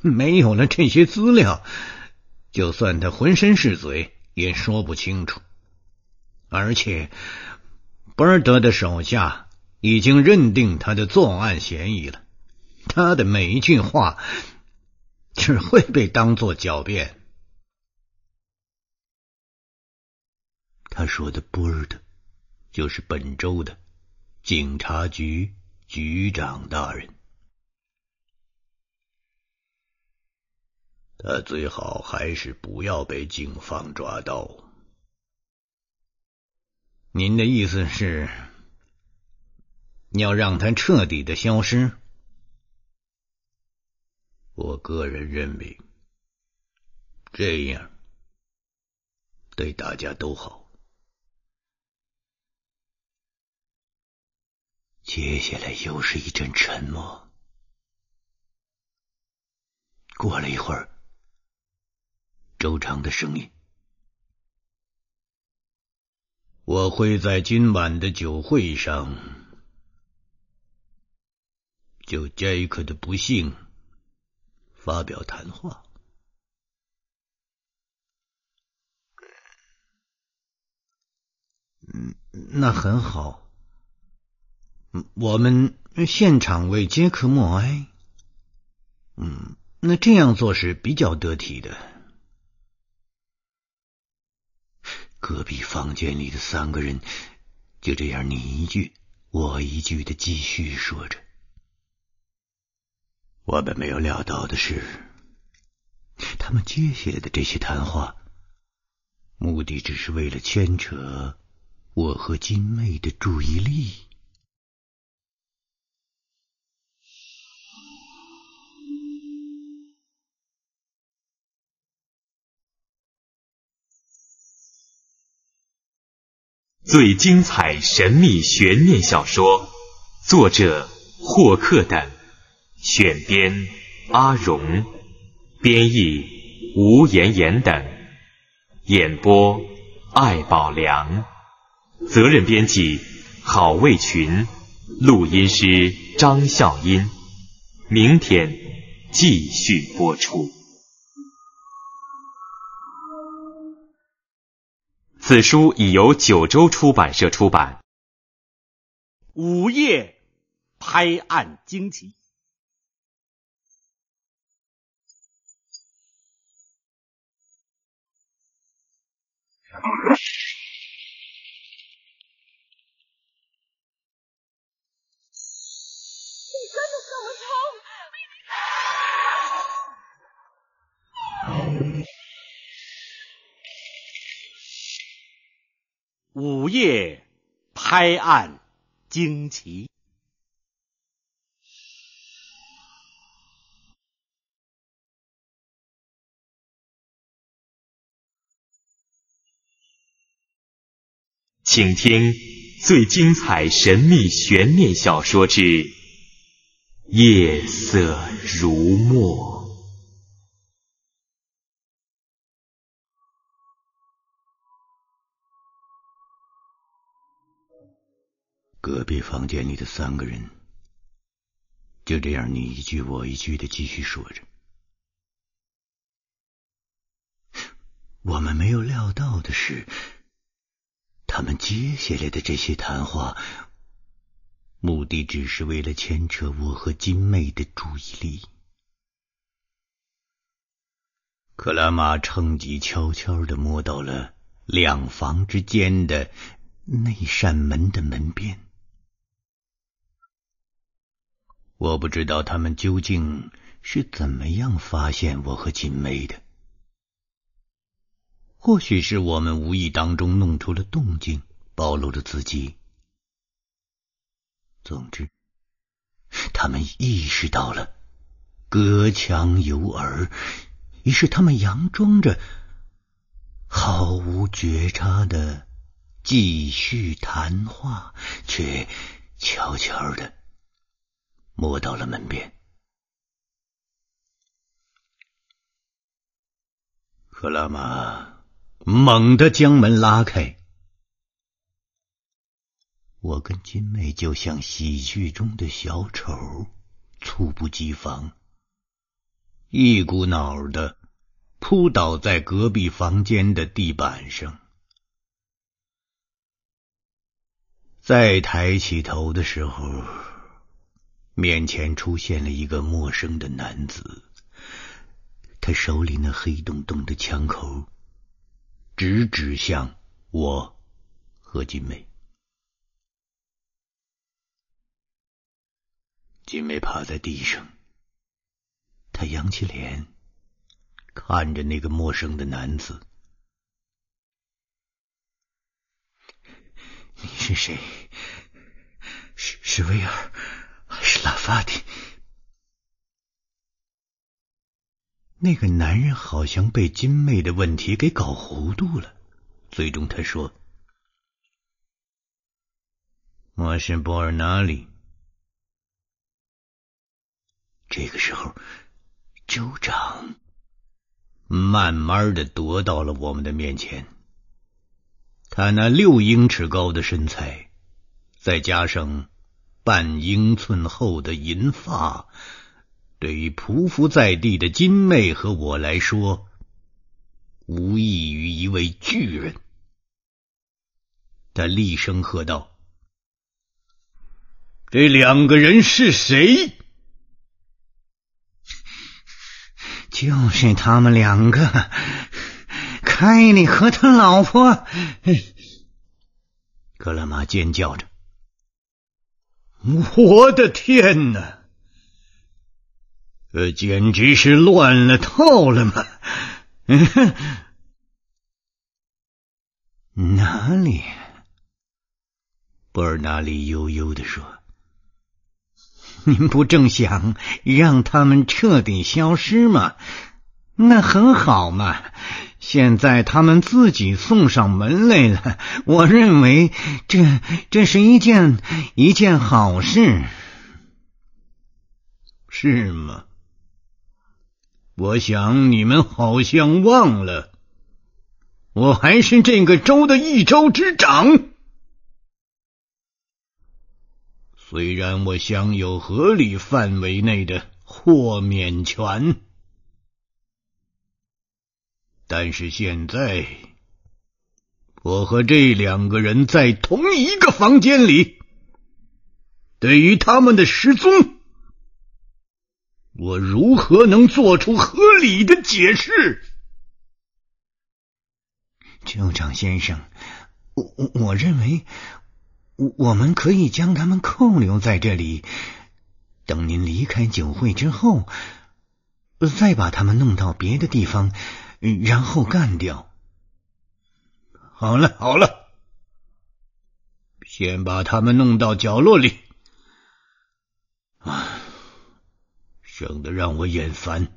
没有了这些资料，就算他浑身是嘴，也说不清楚。而且，博尔德的手下已经认定他的作案嫌疑了，他的每一句话只会被当做狡辩。他说的博尔德。就是本州的警察局局长大人，他最好还是不要被警方抓到。您的意思是，要让他彻底的消失？我个人认为，这样对大家都好。接下来又是一阵沉默。过了一会儿，周长的声音：“我会在今晚的酒会上就杰克的不幸发表谈话。”嗯，那很好。嗯，我们现场为杰克默哀。嗯，那这样做是比较得体的。隔壁房间里的三个人就这样你一句我一句的继续说着。我们没有料到的是，他们接下来的这些谈话，目的只是为了牵扯我和金妹的注意力。最精彩神秘悬念小说，作者霍克等，选编阿荣，编译吴妍妍等，演播艾宝良，责任编辑郝卫群，录音师张笑音。明天继续播出。此书已由九州出版社出版，午夜拍案惊奇。午夜拍案惊奇，请听最精彩神秘悬念小说之《夜色如墨》。隔壁房间里的三个人就这样你一句我一句的继续说着。我们没有料到的是，他们接下来的这些谈话目的只是为了牵扯我和金妹的注意力。克拉玛趁机悄悄的摸到了两房之间的那扇门的门边。我不知道他们究竟是怎么样发现我和锦梅的。或许是我们无意当中弄出了动静，暴露了自己。总之，他们意识到了隔墙有耳，于是他们佯装着毫无觉察的继续谈话，却悄悄的。摸到了门边，克拉玛猛地将门拉开，我跟金妹就像喜剧中的小丑，猝不及防，一股脑的扑倒在隔壁房间的地板上。再抬起头的时候。面前出现了一个陌生的男子，他手里那黑洞洞的枪口直指向我和金妹。金妹趴在地上，她扬起脸看着那个陌生的男子：“你是谁？”“是是威尔。”是拉法蒂。那个男人好像被金妹的问题给搞糊涂了，最终他说：“我是波尔纳里。”这个时候，州长慢慢的踱到了我们的面前，他那六英尺高的身材，再加上。半英寸厚的银发，对于匍匐在地的金妹和我来说，无异于一位巨人。他厉声喝道：“这两个人是谁？”“就是他们两个，凯里和他老婆。”格拉玛尖叫着。我的天哪！这简直是乱了套了吗？哪里？波尔纳里悠悠的说：“您不正想让他们彻底消失吗？那很好嘛。”现在他们自己送上门来了，我认为这这是一件一件好事，是吗？我想你们好像忘了，我还是这个州的一州之长，虽然我享有合理范围内的豁免权。但是现在，我和这两个人在同一个房间里。对于他们的失踪，我如何能做出合理的解释？酋长先生，我我我认为，我我们可以将他们扣留在这里，等您离开酒会之后，再把他们弄到别的地方。然后干掉。好了好了，先把他们弄到角落里，啊，省得让我眼烦。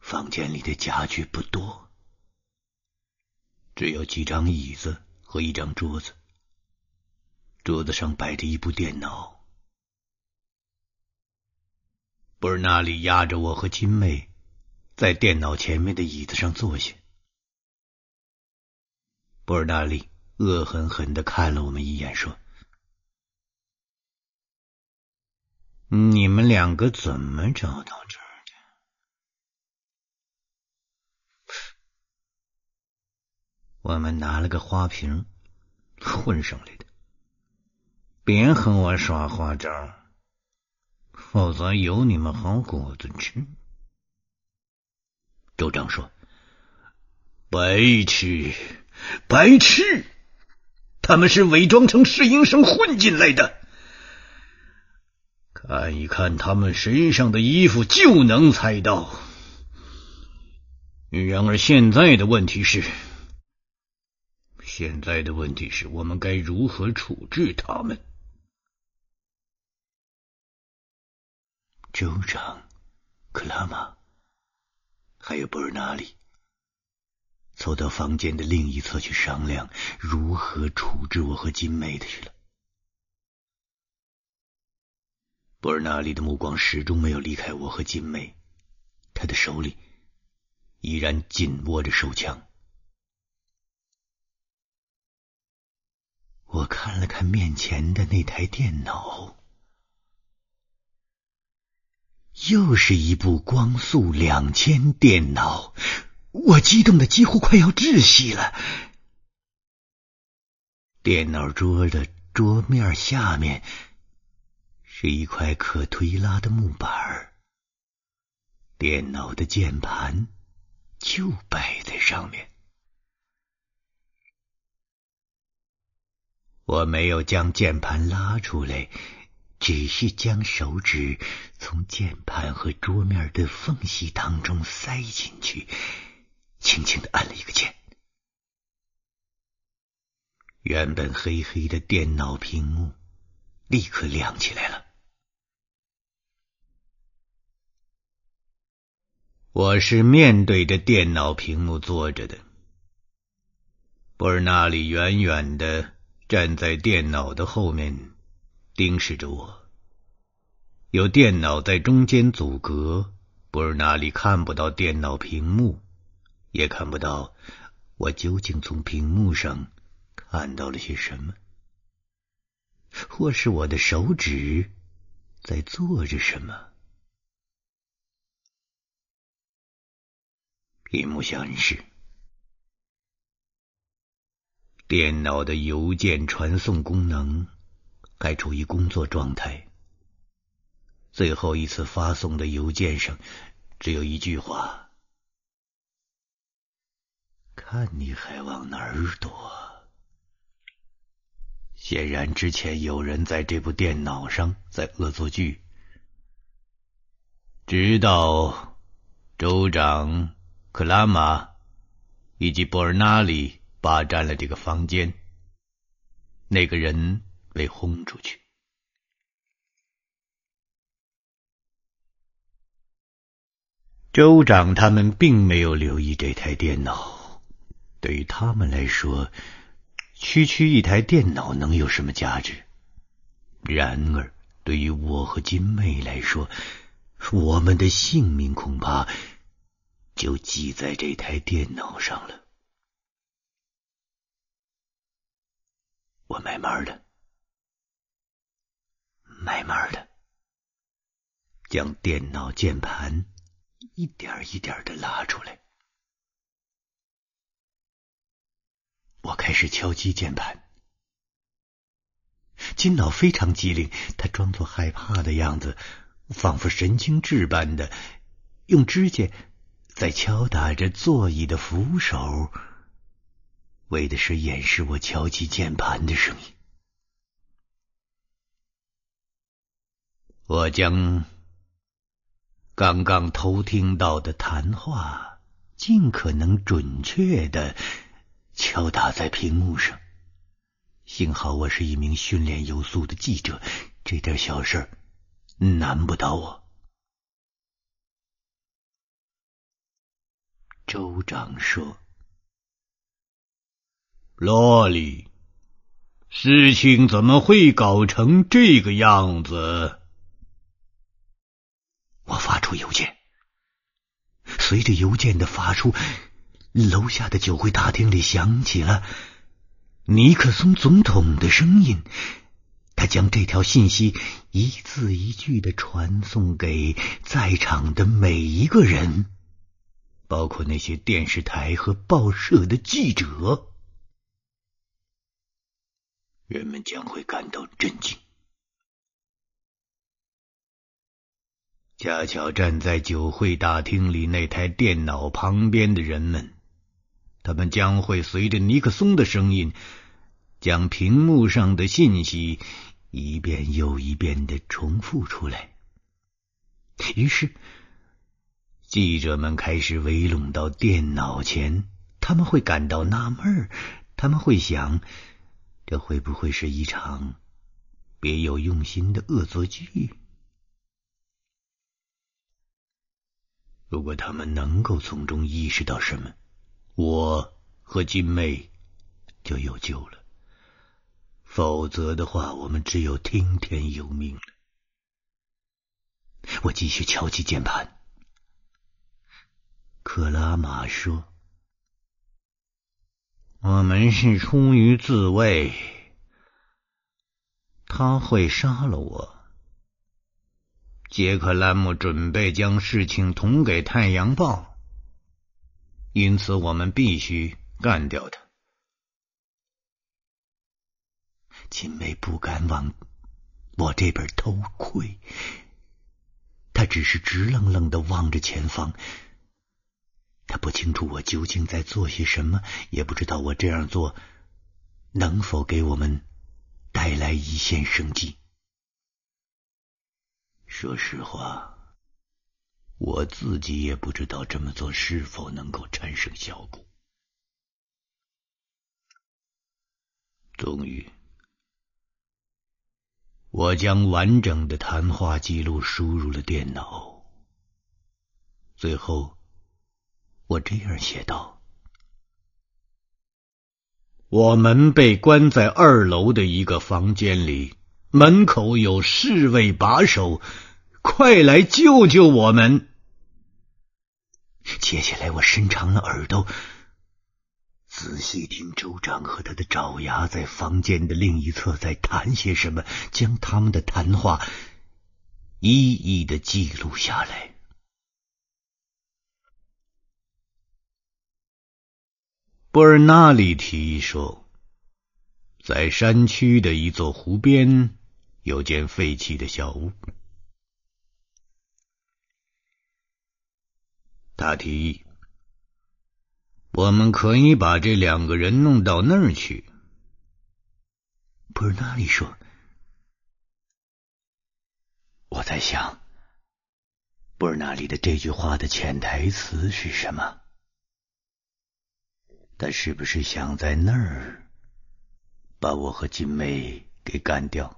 房间里的家具不多，只有几张椅子和一张桌子，桌子上摆着一部电脑。波尔纳里压着我和金妹，在电脑前面的椅子上坐下。波尔纳里恶狠狠的看了我们一眼，说：“你们两个怎么找到这儿的？我们拿了个花瓶混上来的。别和我耍花招。”否则有你们好果子吃。州长说：“白痴，白痴，他们是伪装成试应生混进来的。看一看他们身上的衣服就能猜到。然而现在的问题是，现在的问题是我们该如何处置他们？”州长克拉玛，还有布尔纳里，走到房间的另一侧去商量如何处置我和金妹的去了。布尔纳里的目光始终没有离开我和金妹，他的手里依然紧握着手枪。我看了看面前的那台电脑。又是一部光速两千电脑，我激动的几乎快要窒息了。电脑桌的桌面下面是一块可推拉的木板电脑的键盘就摆在上面。我没有将键盘拉出来。只是将手指从键盘和桌面的缝隙当中塞进去，轻轻的按了一个键。原本黑黑的电脑屏幕立刻亮起来了。我是面对着电脑屏幕坐着的，博尔纳里远远的站在电脑的后面。盯视着我，有电脑在中间阻隔，博尔纳里看不到电脑屏幕，也看不到我究竟从屏幕上看到了些什么，或是我的手指在做着什么。屏幕显示，电脑的邮件传送功能。还处于工作状态。最后一次发送的邮件上只有一句话：“看你还往哪儿躲？”显然，之前有人在这部电脑上在恶作剧，直到州长克拉玛以及博尔纳里霸占了这个房间。那个人。被轰出去。州长他们并没有留意这台电脑，对于他们来说，区区一台电脑能有什么价值？然而，对于我和金妹来说，我们的性命恐怕就记在这台电脑上了。我慢慢的。慢慢的，将电脑键盘一点一点的拉出来。我开始敲击键盘。金脑非常机灵，他装作害怕的样子，仿佛神经质般的用指甲在敲打着座椅的扶手，为的是掩饰我敲击键盘的声音。我将刚刚偷听到的谈话尽可能准确的敲打在屏幕上。幸好我是一名训练有素的记者，这点小事难不倒我。州长说：“洛莉，事情怎么会搞成这个样子？”我发出邮件。随着邮件的发出，楼下的酒会大厅里响起了尼克松总统的声音。他将这条信息一字一句的传送给在场的每一个人，包括那些电视台和报社的记者。人们将会感到震惊。恰巧站在酒会大厅里那台电脑旁边的人们，他们将会随着尼克松的声音，将屏幕上的信息一遍又一遍的重复出来。于是，记者们开始围拢到电脑前，他们会感到纳闷他们会想，这会不会是一场别有用心的恶作剧？如果他们能够从中意识到什么，我和金妹就有救了；否则的话，我们只有听天由命了。我继续敲击键盘。克拉玛说：“我们是出于自卫，他会杀了我。”杰克兰姆准备将事情捅给《太阳报》，因此我们必须干掉他。秦梅不敢往我这边偷窥，他只是直愣愣的望着前方。他不清楚我究竟在做些什么，也不知道我这样做能否给我们带来一线生机。说实话，我自己也不知道这么做是否能够产生效果。终于，我将完整的谈话记录输入了电脑。最后，我这样写道：“我们被关在二楼的一个房间里。”门口有侍卫把守，快来救救我们！接下来，我伸长了耳朵，仔细听州长和他的爪牙在房间的另一侧在谈些什么，将他们的谈话一一的记录下来。波尔纳里提议说：“在山区的一座湖边。”有间废弃的小屋。他提议：“我们可以把这两个人弄到那儿去。”不是那里说：“我在想，布尔纳里的这句话的潜台词是什么？他是不是想在那儿把我和金妹给干掉？”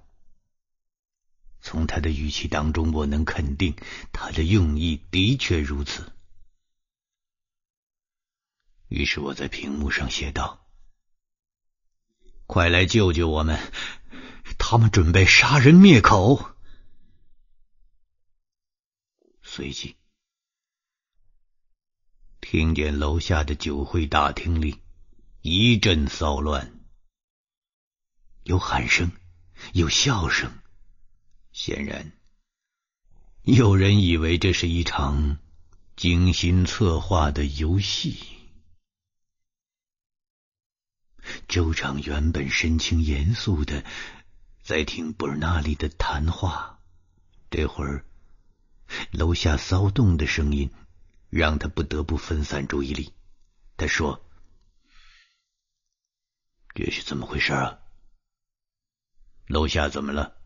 从他的语气当中，我能肯定他的用意的确如此。于是我在屏幕上写道：“快来救救我们！他们准备杀人灭口。”随即，听见楼下的酒会大厅里一阵骚乱，有喊声，有笑声。显然，有人以为这是一场精心策划的游戏。周长原本神情严肃的在听布尔纳利的谈话，这会儿楼下骚动的声音让他不得不分散注意力。他说：“这是怎么回事啊？楼下怎么了？”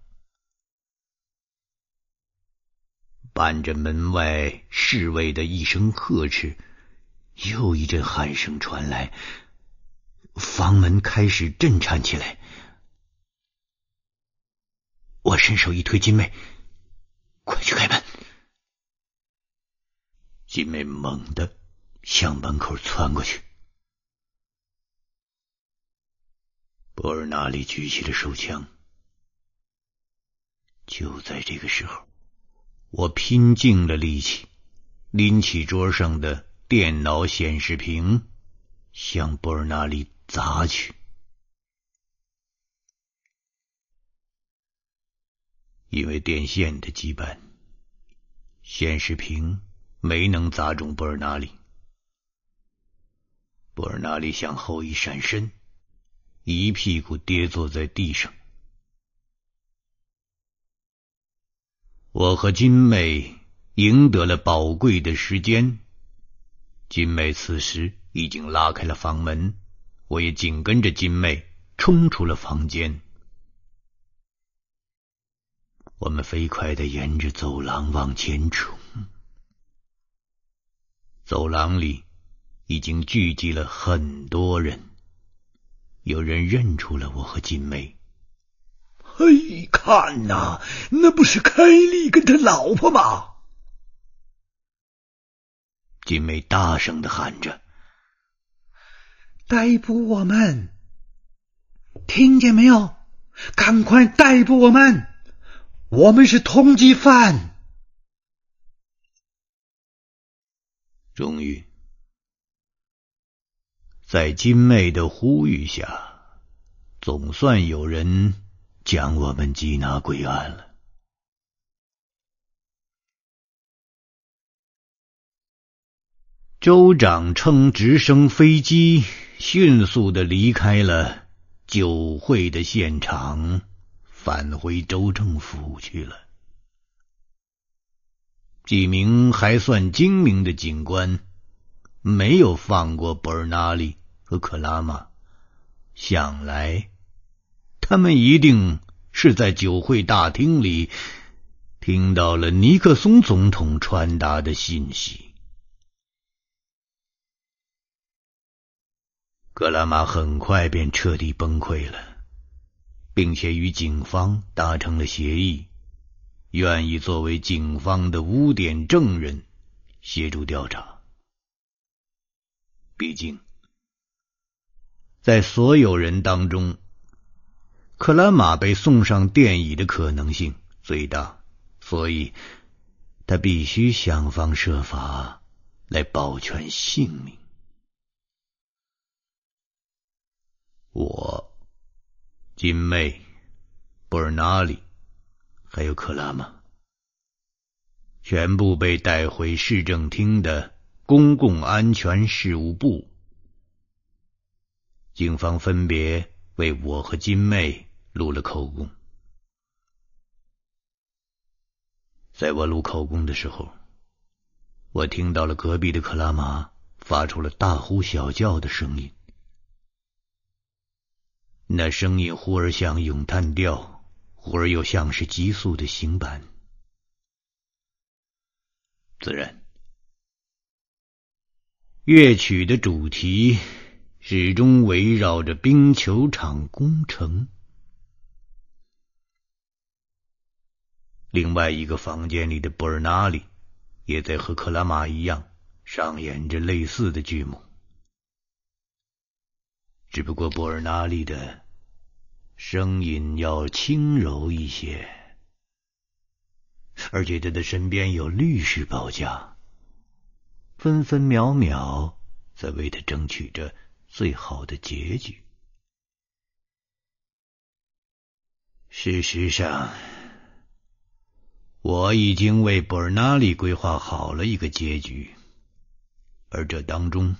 伴着门外侍卫的一声呵斥，又一阵喊声传来，房门开始震颤起来。我伸手一推金妹：“快去开门！”金妹猛地向门口窜过去，博尔纳里举起了手枪。就在这个时候。我拼尽了力气，拎起桌上的电脑显示屏，向博尔那里砸去。因为电线的羁绊，显示屏没能砸中博尔那里。博尔纳里向后一闪身，一屁股跌坐在地上。我和金妹赢得了宝贵的时间。金妹此时已经拉开了房门，我也紧跟着金妹冲出了房间。我们飞快的沿着走廊往前冲，走廊里已经聚集了很多人，有人认出了我和金妹。嘿，看呐，那不是凯利跟他老婆吗？金妹大声的喊着：“逮捕我们！听见没有？赶快逮捕我们！我们是通缉犯！”终于，在金妹的呼吁下，总算有人。将我们缉拿归案了。州长乘直升飞机迅速的离开了酒会的现场，返回州政府去了。几名还算精明的警官没有放过伯尔纳利和克拉玛，想来。他们一定是在酒会大厅里听到了尼克松总统传达的信息。格拉玛很快便彻底崩溃了，并且与警方达成了协议，愿意作为警方的污点证人协助调查。毕竟，在所有人当中。克拉马被送上电椅的可能性最大，所以他必须想方设法来保全性命。我、金妹、布尔纳里，还有克拉玛，全部被带回市政厅的公共安全事务部。警方分别为我和金妹。录了口供。在我录口供的时候，我听到了隔壁的克拉玛发出了大呼小叫的声音。那声音忽而像咏叹调，忽而又像是急速的行板。自然，乐曲的主题始终围绕着冰球场工程。另外一个房间里的布尔纳里，也在和克拉玛一样上演着类似的剧目，只不过布尔纳里的声音要轻柔一些，而且他的身边有律师保驾，分分秒秒在为他争取着最好的结局。事实上。我已经为伯尔纳里规划好了一个结局，而这当中，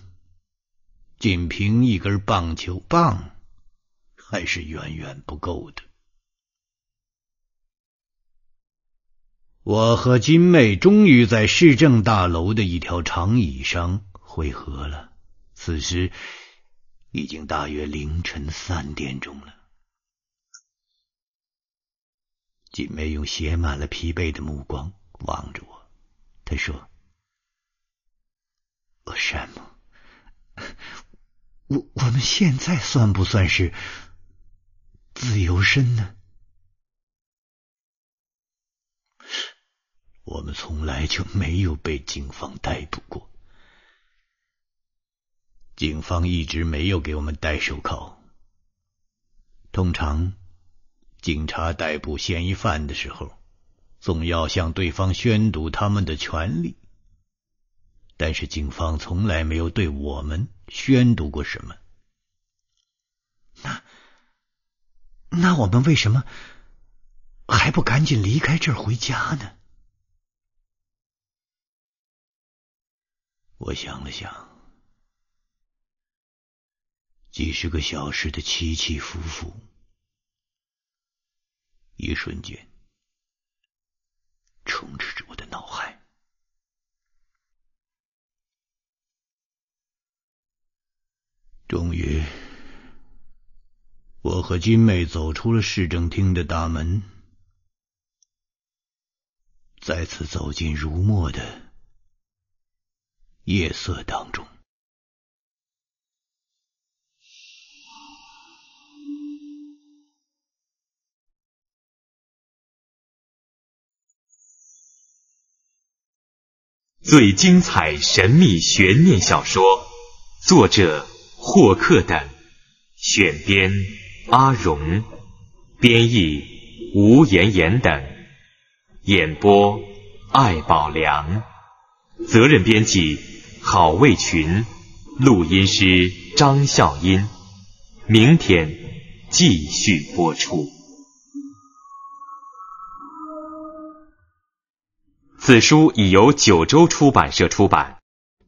仅凭一根棒球棒还是远远不够的。我和金妹终于在市政大楼的一条长椅上会合了，此时已经大约凌晨三点钟了。锦梅用写满了疲惫的目光望着我，他说：“我山姆，我我们现在算不算是自由身呢？我们从来就没有被警方逮捕过，警方一直没有给我们戴手铐，通常。”警察逮捕嫌疑犯的时候，总要向对方宣读他们的权利。但是警方从来没有对我们宣读过什么。那那我们为什么还不赶紧离开这儿回家呢？我想了想，几十个小时的起起伏伏。一瞬间，充斥着我的脑海。终于，我和金妹走出了市政厅的大门，再次走进如墨的夜色当中。最精彩神秘悬念小说，作者霍克等，选编阿荣，编译吴妍妍等，演播艾宝良，责任编辑郝卫群，录音师张笑音。明天继续播出。此书已由九州出版社出版。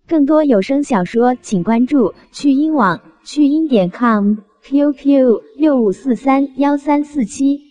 更多有声小说，请关注去音网，去音点 com，q q 六五四三幺三四七。